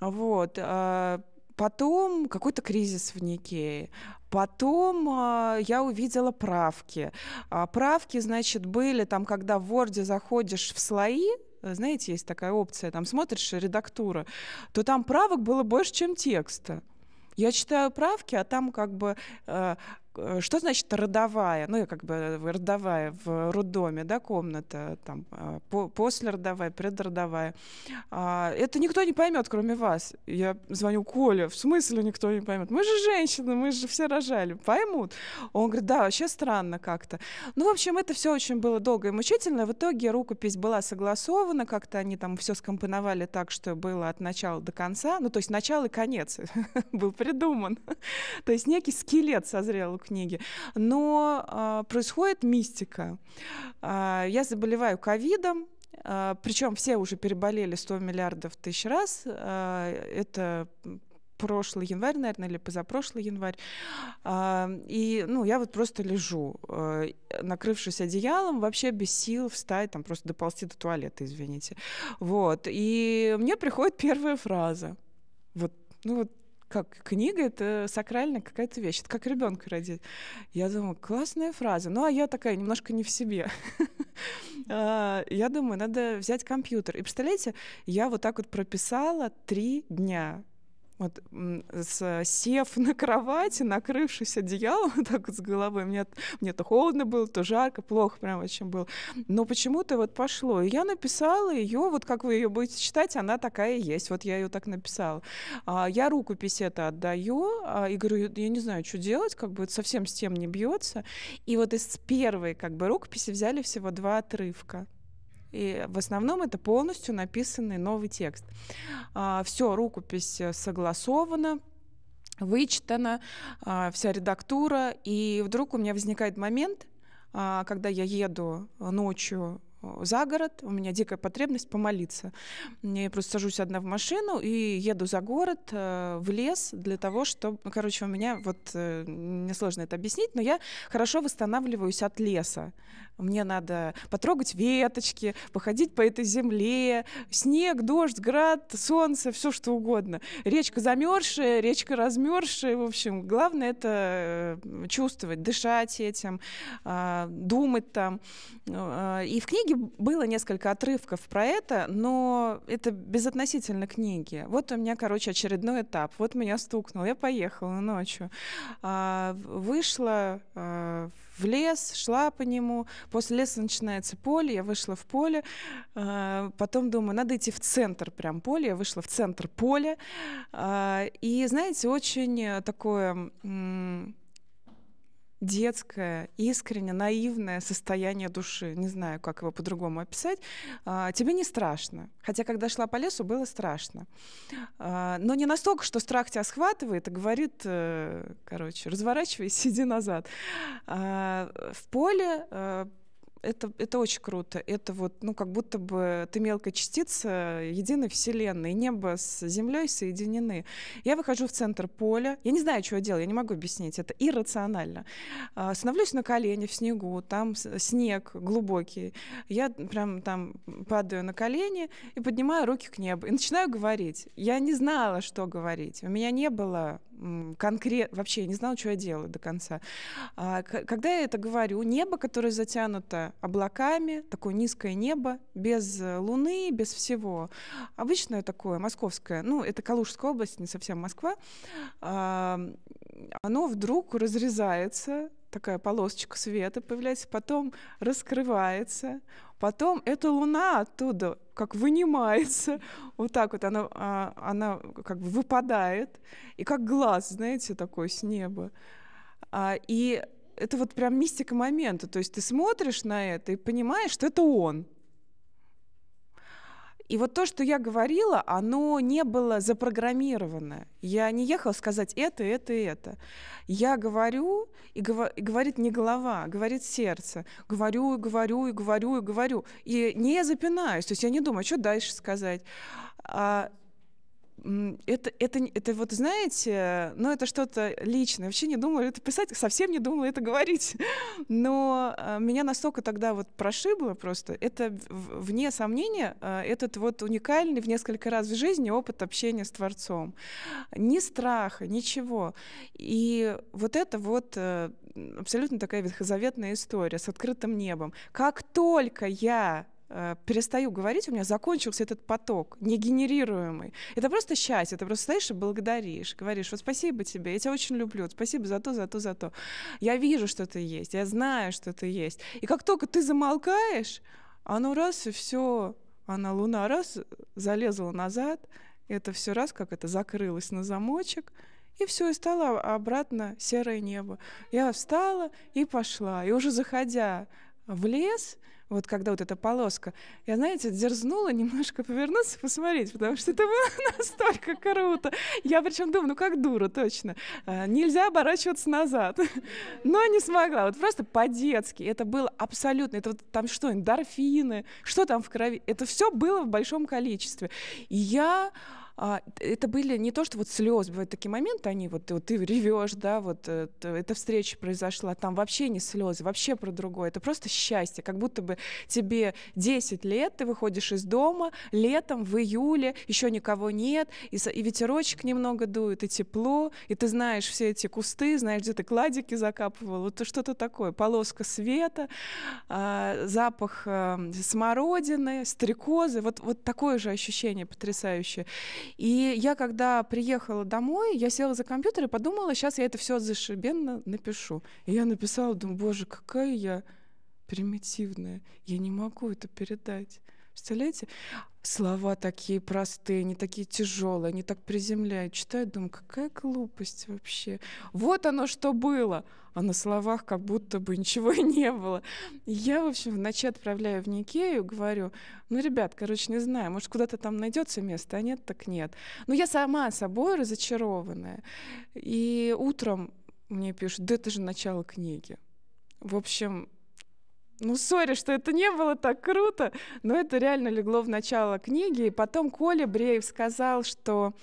Вот. А Потом какой-то кризис в Никее. Потом а, я увидела правки. А, правки, значит, были там, когда в Word заходишь в слои, э, знаете, есть такая опция, там смотришь редактура, то там правок было больше, чем текста. Я читаю правки, а там как бы э, Э, что значит родовая? Ну, как бы э, родовая в роддоме, да, комната, там, а, по послеродовая, предродовая. А, это никто не поймет, кроме вас. Я звоню Коле, в смысле никто не поймет? Мы же женщины, мы же все рожали, поймут. Он говорит, да, вообще странно как-то. Ну, в общем, это все очень было долго и мучительно. В итоге рукопись была согласована, как-то они там все скомпоновали так, что было от начала до конца. Ну, то есть начало и конец был придуман. То есть некий скелет созрел книги. Но а, происходит мистика. А, я заболеваю ковидом, а, причем все уже переболели 100 миллиардов тысяч раз. Это прошлый январь, наверное, или позапрошлый январь. И, ну, я вот просто лежу, накрывшись одеялом, вообще без сил встать, там просто доползти до туалета, извините. Вот. И мне приходит первая фраза. Вот, ну вот как книга — это сакральная какая-то вещь, это как ребенка родить. Я думаю, классная фраза. Ну, а я такая немножко не в себе. А, я думаю, надо взять компьютер. И представляете, я вот так вот прописала три дня вот, э, сев на кровати, накрывшись одеялом так вот с головой, мне, мне то холодно было, то жарко, плохо прям очень было. Но почему-то вот пошло. И я написала ее, вот как вы ее будете читать, она такая и есть. Вот я ее так написала. А, я руку это отдаю а, и говорю, я не знаю, что делать, как бы это совсем с тем не бьется. И вот из первой как бы рукописи взяли всего два отрывка. И в основном это полностью написанный новый текст. А, Все, рукопись э, согласована, вычитана, а, вся редактура. И вдруг у меня возникает момент, а, когда я еду ночью э, за город, у меня дикая потребность помолиться. Я просто сажусь одна в машину и еду за город, э, в лес, для того, чтобы... Ну, короче, у меня вот... Несложно это объяснить, но я хорошо восстанавливаюсь от леса. Мне надо потрогать веточки, походить по этой земле. Снег, дождь, град, солнце, все что угодно. Речка замерзшая, речка размерзшая. В общем, главное это э, чувствовать, дышать этим, а, думать там. А, и в книге было несколько отрывков про это, но это безотносительно книги. Вот у меня, короче, очередной этап. Вот меня стукнул, я поехала ночью. А, вышла в лес, шла по нему. После леса начинается поле, я вышла в поле. А, потом думаю, надо идти в центр прям поля. Я вышла в центр поля. А, и, знаете, очень такое детское, искренне наивное состояние души, не знаю, как его по-другому описать, а, тебе не страшно. Хотя, когда шла по лесу, было страшно. А, но не настолько, что страх тебя схватывает и говорит, э, короче, разворачивайся, иди назад. А, в поле э, это, это очень круто. Это вот, ну, как будто бы ты мелкая частица единой вселенной. Небо с землей соединены. Я выхожу в центр поля. Я не знаю, что я делаю, я не могу объяснить. Это иррационально. А, становлюсь на колени в снегу, там снег глубокий. Я прям там падаю на колени и поднимаю руки к небу. И начинаю говорить. Я не знала, что говорить. У меня не было конкретно, вообще я не знала, что я делаю до конца. А, когда я это говорю, небо, которое затянуто облаками, такое низкое небо, без э, луны, без всего, обычное такое, московское, ну, это Калужская область, не совсем Москва, а, оно вдруг разрезается такая полосочка света появляется, потом раскрывается, потом эта луна оттуда как вынимается, вот так вот она, а, она как бы выпадает, и как глаз, знаете, такой с неба. А, и это вот прям мистика момента, то есть ты смотришь на это и понимаешь, что это он — и вот то, что я говорила, оно не было запрограммировано. Я не ехала сказать это, это, и это. Я говорю, и, гов... и говорит не голова, говорит сердце. Говорю, и говорю, и говорю, и говорю. И не запинаюсь. То есть я не думаю, а что дальше сказать. А, это, это, это вот, знаете, ну, это что-то личное. Вообще не думала это писать, совсем не думала это говорить. Но э, меня настолько тогда вот прошибло просто. Это, вне сомнения, э, этот вот уникальный в несколько раз в жизни опыт общения с Творцом. Ни страха, ничего. И вот это вот э, абсолютно такая ветхозаветная история с открытым небом. Как только я Э, перестаю говорить, у меня закончился этот поток, негенерируемый. Это просто счастье, ты просто стоишь и благодаришь, говоришь, вот спасибо тебе, я тебя очень люблю, спасибо за то, за то, за то. Я вижу, что ты есть, я знаю, что ты есть. И как только ты замолкаешь, оно раз и все, она луна раз залезла назад, это все раз как это закрылось на замочек, и все, и стало обратно серое небо. Я встала и пошла. И уже заходя в лес, вот когда вот эта полоска. Я, знаете, дерзнула немножко повернуться и посмотреть, потому что это было настолько круто. Я причем думаю, ну как дура, точно. Э, нельзя оборачиваться назад. Но не смогла. Вот просто по-детски. Это было абсолютно. Это вот там что, эндорфины, что там в крови. Это все было в большом количестве. И я а, это были не то, что вот слезы бывают такие моменты, они вот, вот ты ревешь, да, вот это, эта встреча произошла, там вообще не слезы, вообще про другое, это просто счастье, как будто бы тебе 10 лет, ты выходишь из дома, летом, в июле, еще никого нет, и, и ветерочек немного дует, и тепло, и ты знаешь все эти кусты, знаешь, где ты кладики закапывал, вот что-то такое, полоска света, э, запах э, смородины, стрекозы, вот, вот такое же ощущение потрясающее. И я, когда приехала домой, я села за компьютер и подумала, сейчас я это все зашибенно напишу. И я написала, думаю, боже, какая я примитивная, я не могу это передать. Представляете? Слова такие простые, не такие тяжелые, не так приземляют. Читаю, думаю, какая глупость вообще. Вот оно что было. А на словах как будто бы ничего и не было. Я, в общем, в ночи отправляю в Никею, говорю, ну, ребят, короче, не знаю, может, куда-то там найдется место, а нет, так нет. Но я сама собой разочарованная. И утром мне пишут, да это же начало книги. В общем, ну, сори, что это не было так круто, но это реально легло в начало книги. И потом Коля Бреев сказал, что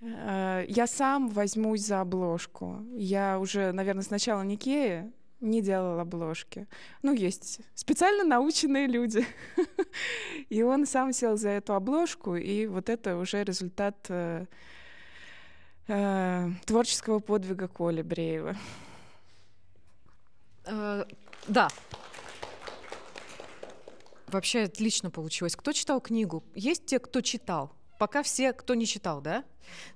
э, я сам возьмусь за обложку. Я уже, наверное, сначала Никея не делала обложки. Ну, есть специально наученные люди. И он сам сел за эту обложку, и вот это уже результат э, э, творческого подвига Коли Бреева. Э, да, Вообще отлично получилось. Кто читал книгу? Есть те, кто читал? Пока все, кто не читал, да?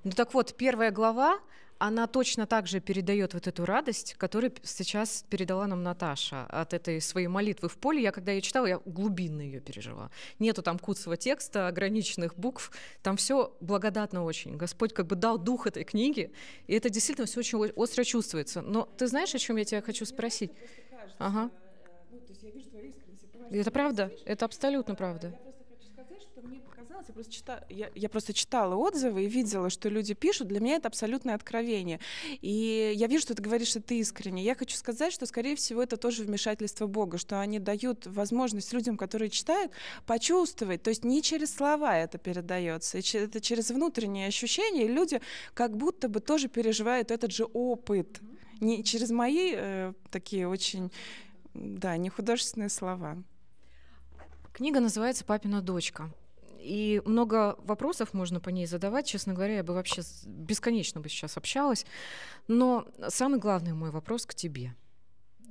Ну так вот, первая глава, она точно так же передает вот эту радость, которую сейчас передала нам Наташа от этой своей молитвы в поле. Я когда ее читала, я глубинно ее пережила. Нету там куцого текста, ограниченных букв. Там все благодатно очень. Господь как бы дал дух этой книги, и это действительно все очень остро чувствуется. Но ты знаешь, о чем я тебя хочу спросить? Ага. Э, ну, то есть я вижу твою искренность это правда, это абсолютно правда я просто, читала, я, я просто читала отзывы и видела, что люди пишут. Для меня это абсолютное откровение. И я вижу, что ты говоришь, что ты искренне. Я хочу сказать, что, скорее всего, это тоже вмешательство Бога, что они дают возможность людям, которые читают, почувствовать. То есть не через слова это передается, это через внутренние ощущения. И люди как будто бы тоже переживают этот же опыт. Не через мои э, такие очень, да, не художественные слова. Книга называется «Папина дочка». И много вопросов можно по ней задавать. Честно говоря, я бы вообще бесконечно бы сейчас общалась. Но самый главный мой вопрос к тебе.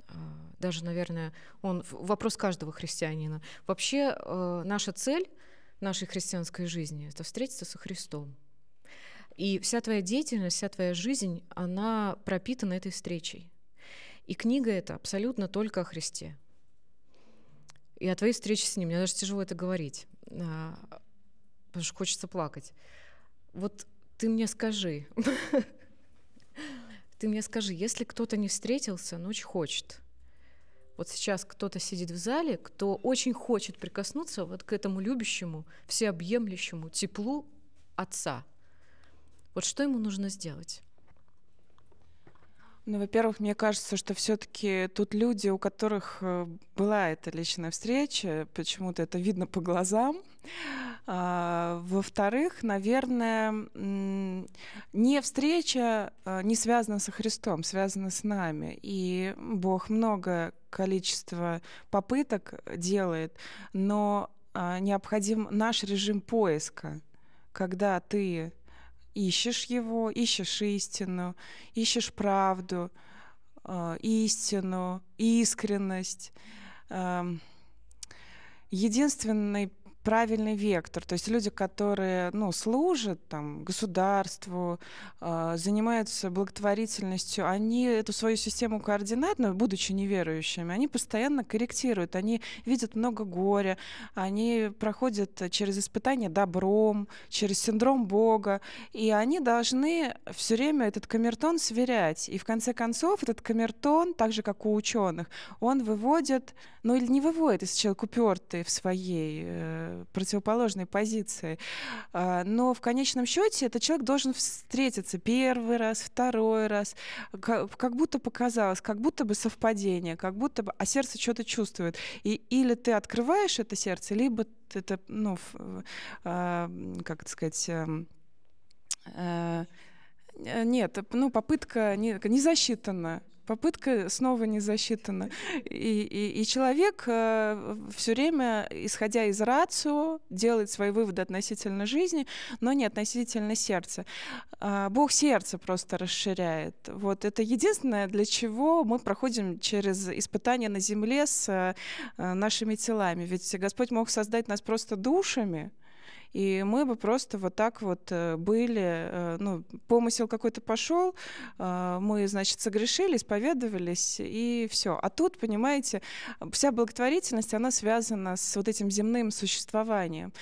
А, даже, наверное, он вопрос каждого христианина. Вообще э, наша цель нашей христианской жизни – это встретиться со Христом. И вся твоя деятельность, вся твоя жизнь, она пропитана этой встречей. И книга эта абсолютно только о Христе и о твоей встрече с ним. Мне даже тяжело это говорить, а, потому что хочется плакать. Вот ты мне скажи, ты мне скажи, если кто-то не встретился, но ну, очень хочет. Вот сейчас кто-то сидит в зале, кто очень хочет прикоснуться вот к этому любящему, всеобъемлющему теплу отца. Вот что ему нужно сделать? Ну, во-первых, мне кажется, что все-таки тут люди, у которых э, была эта личная встреча, почему-то это видно по глазам. А, во-вторых, наверное, не встреча э, не связана со Христом, связана с нами. И Бог много количества попыток делает, но а, необходим наш режим поиска, когда ты ищешь его, ищешь истину, ищешь правду, э, истину, искренность. Эм, единственный правильный вектор. То есть люди, которые ну, служат там, государству, э, занимаются благотворительностью, они эту свою систему координатную, будучи неверующими, они постоянно корректируют, они видят много горя, они проходят через испытания добром, через синдром Бога, и они должны все время этот камертон сверять. И в конце концов этот камертон, так же как у ученых, он выводит, ну или не выводит, если человек упертый в своей э, Э, противоположной позиции. А, но в конечном счете этот человек должен встретиться первый раз, второй раз, как будто показалось, как будто бы совпадение, как будто бы, а сердце что-то чувствует. И или ты открываешь это сердце, либо это, ну, э, а, как это сказать, эм, э, нет, ну, попытка не, не засчитана попытка снова не засчитана. И, и, и человек э, все время, исходя из рацио, делает свои выводы относительно жизни, но не относительно сердца. Э, Бог сердце просто расширяет. Вот это единственное, для чего мы проходим через испытания на земле с э, нашими телами. Ведь Господь мог создать нас просто душами, и мы бы просто вот так вот э, были, э, ну, помысел какой-то пошел, э, мы, значит, согрешили, исповедовались, и все. А тут, понимаете, вся благотворительность, она связана с вот этим земным существованием.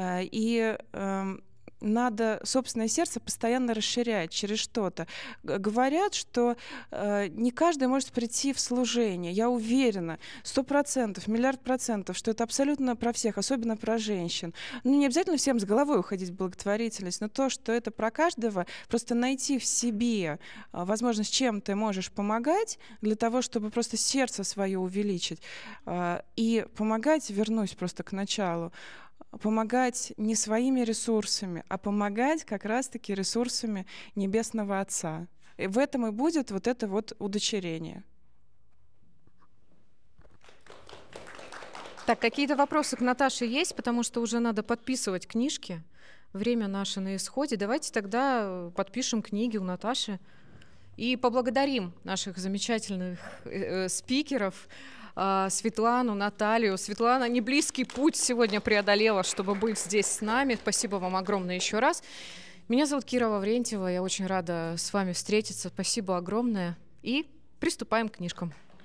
И эм, надо собственное сердце постоянно расширять через что-то. Говорят, что э, не каждый может прийти в служение. Я уверена, сто процентов, миллиард процентов, что это абсолютно про всех, особенно про женщин. Ну, не обязательно всем с головой уходить в благотворительность, но то, что это про каждого, просто найти в себе, э, а, возможно, чем ты можешь помогать для того, чтобы просто сердце свое увеличить. Э, и помогать, вернусь просто к началу, помогать не своими ресурсами, а помогать как раз-таки ресурсами Небесного Отца. И в этом и будет вот это вот удочерение. Так, какие-то вопросы к Наташе есть, потому что уже надо подписывать книжки. Время наше на исходе. Давайте тогда э, подпишем книги у Наташи и поблагодарим наших замечательных э, э, спикеров. А, Светлану, Наталью. Светлана не близкий путь сегодня преодолела, чтобы быть здесь с нами. Спасибо вам огромное еще раз. Меня зовут Кира Ваврентьева. Я очень рада с вами встретиться. Спасибо огромное. И приступаем к книжкам.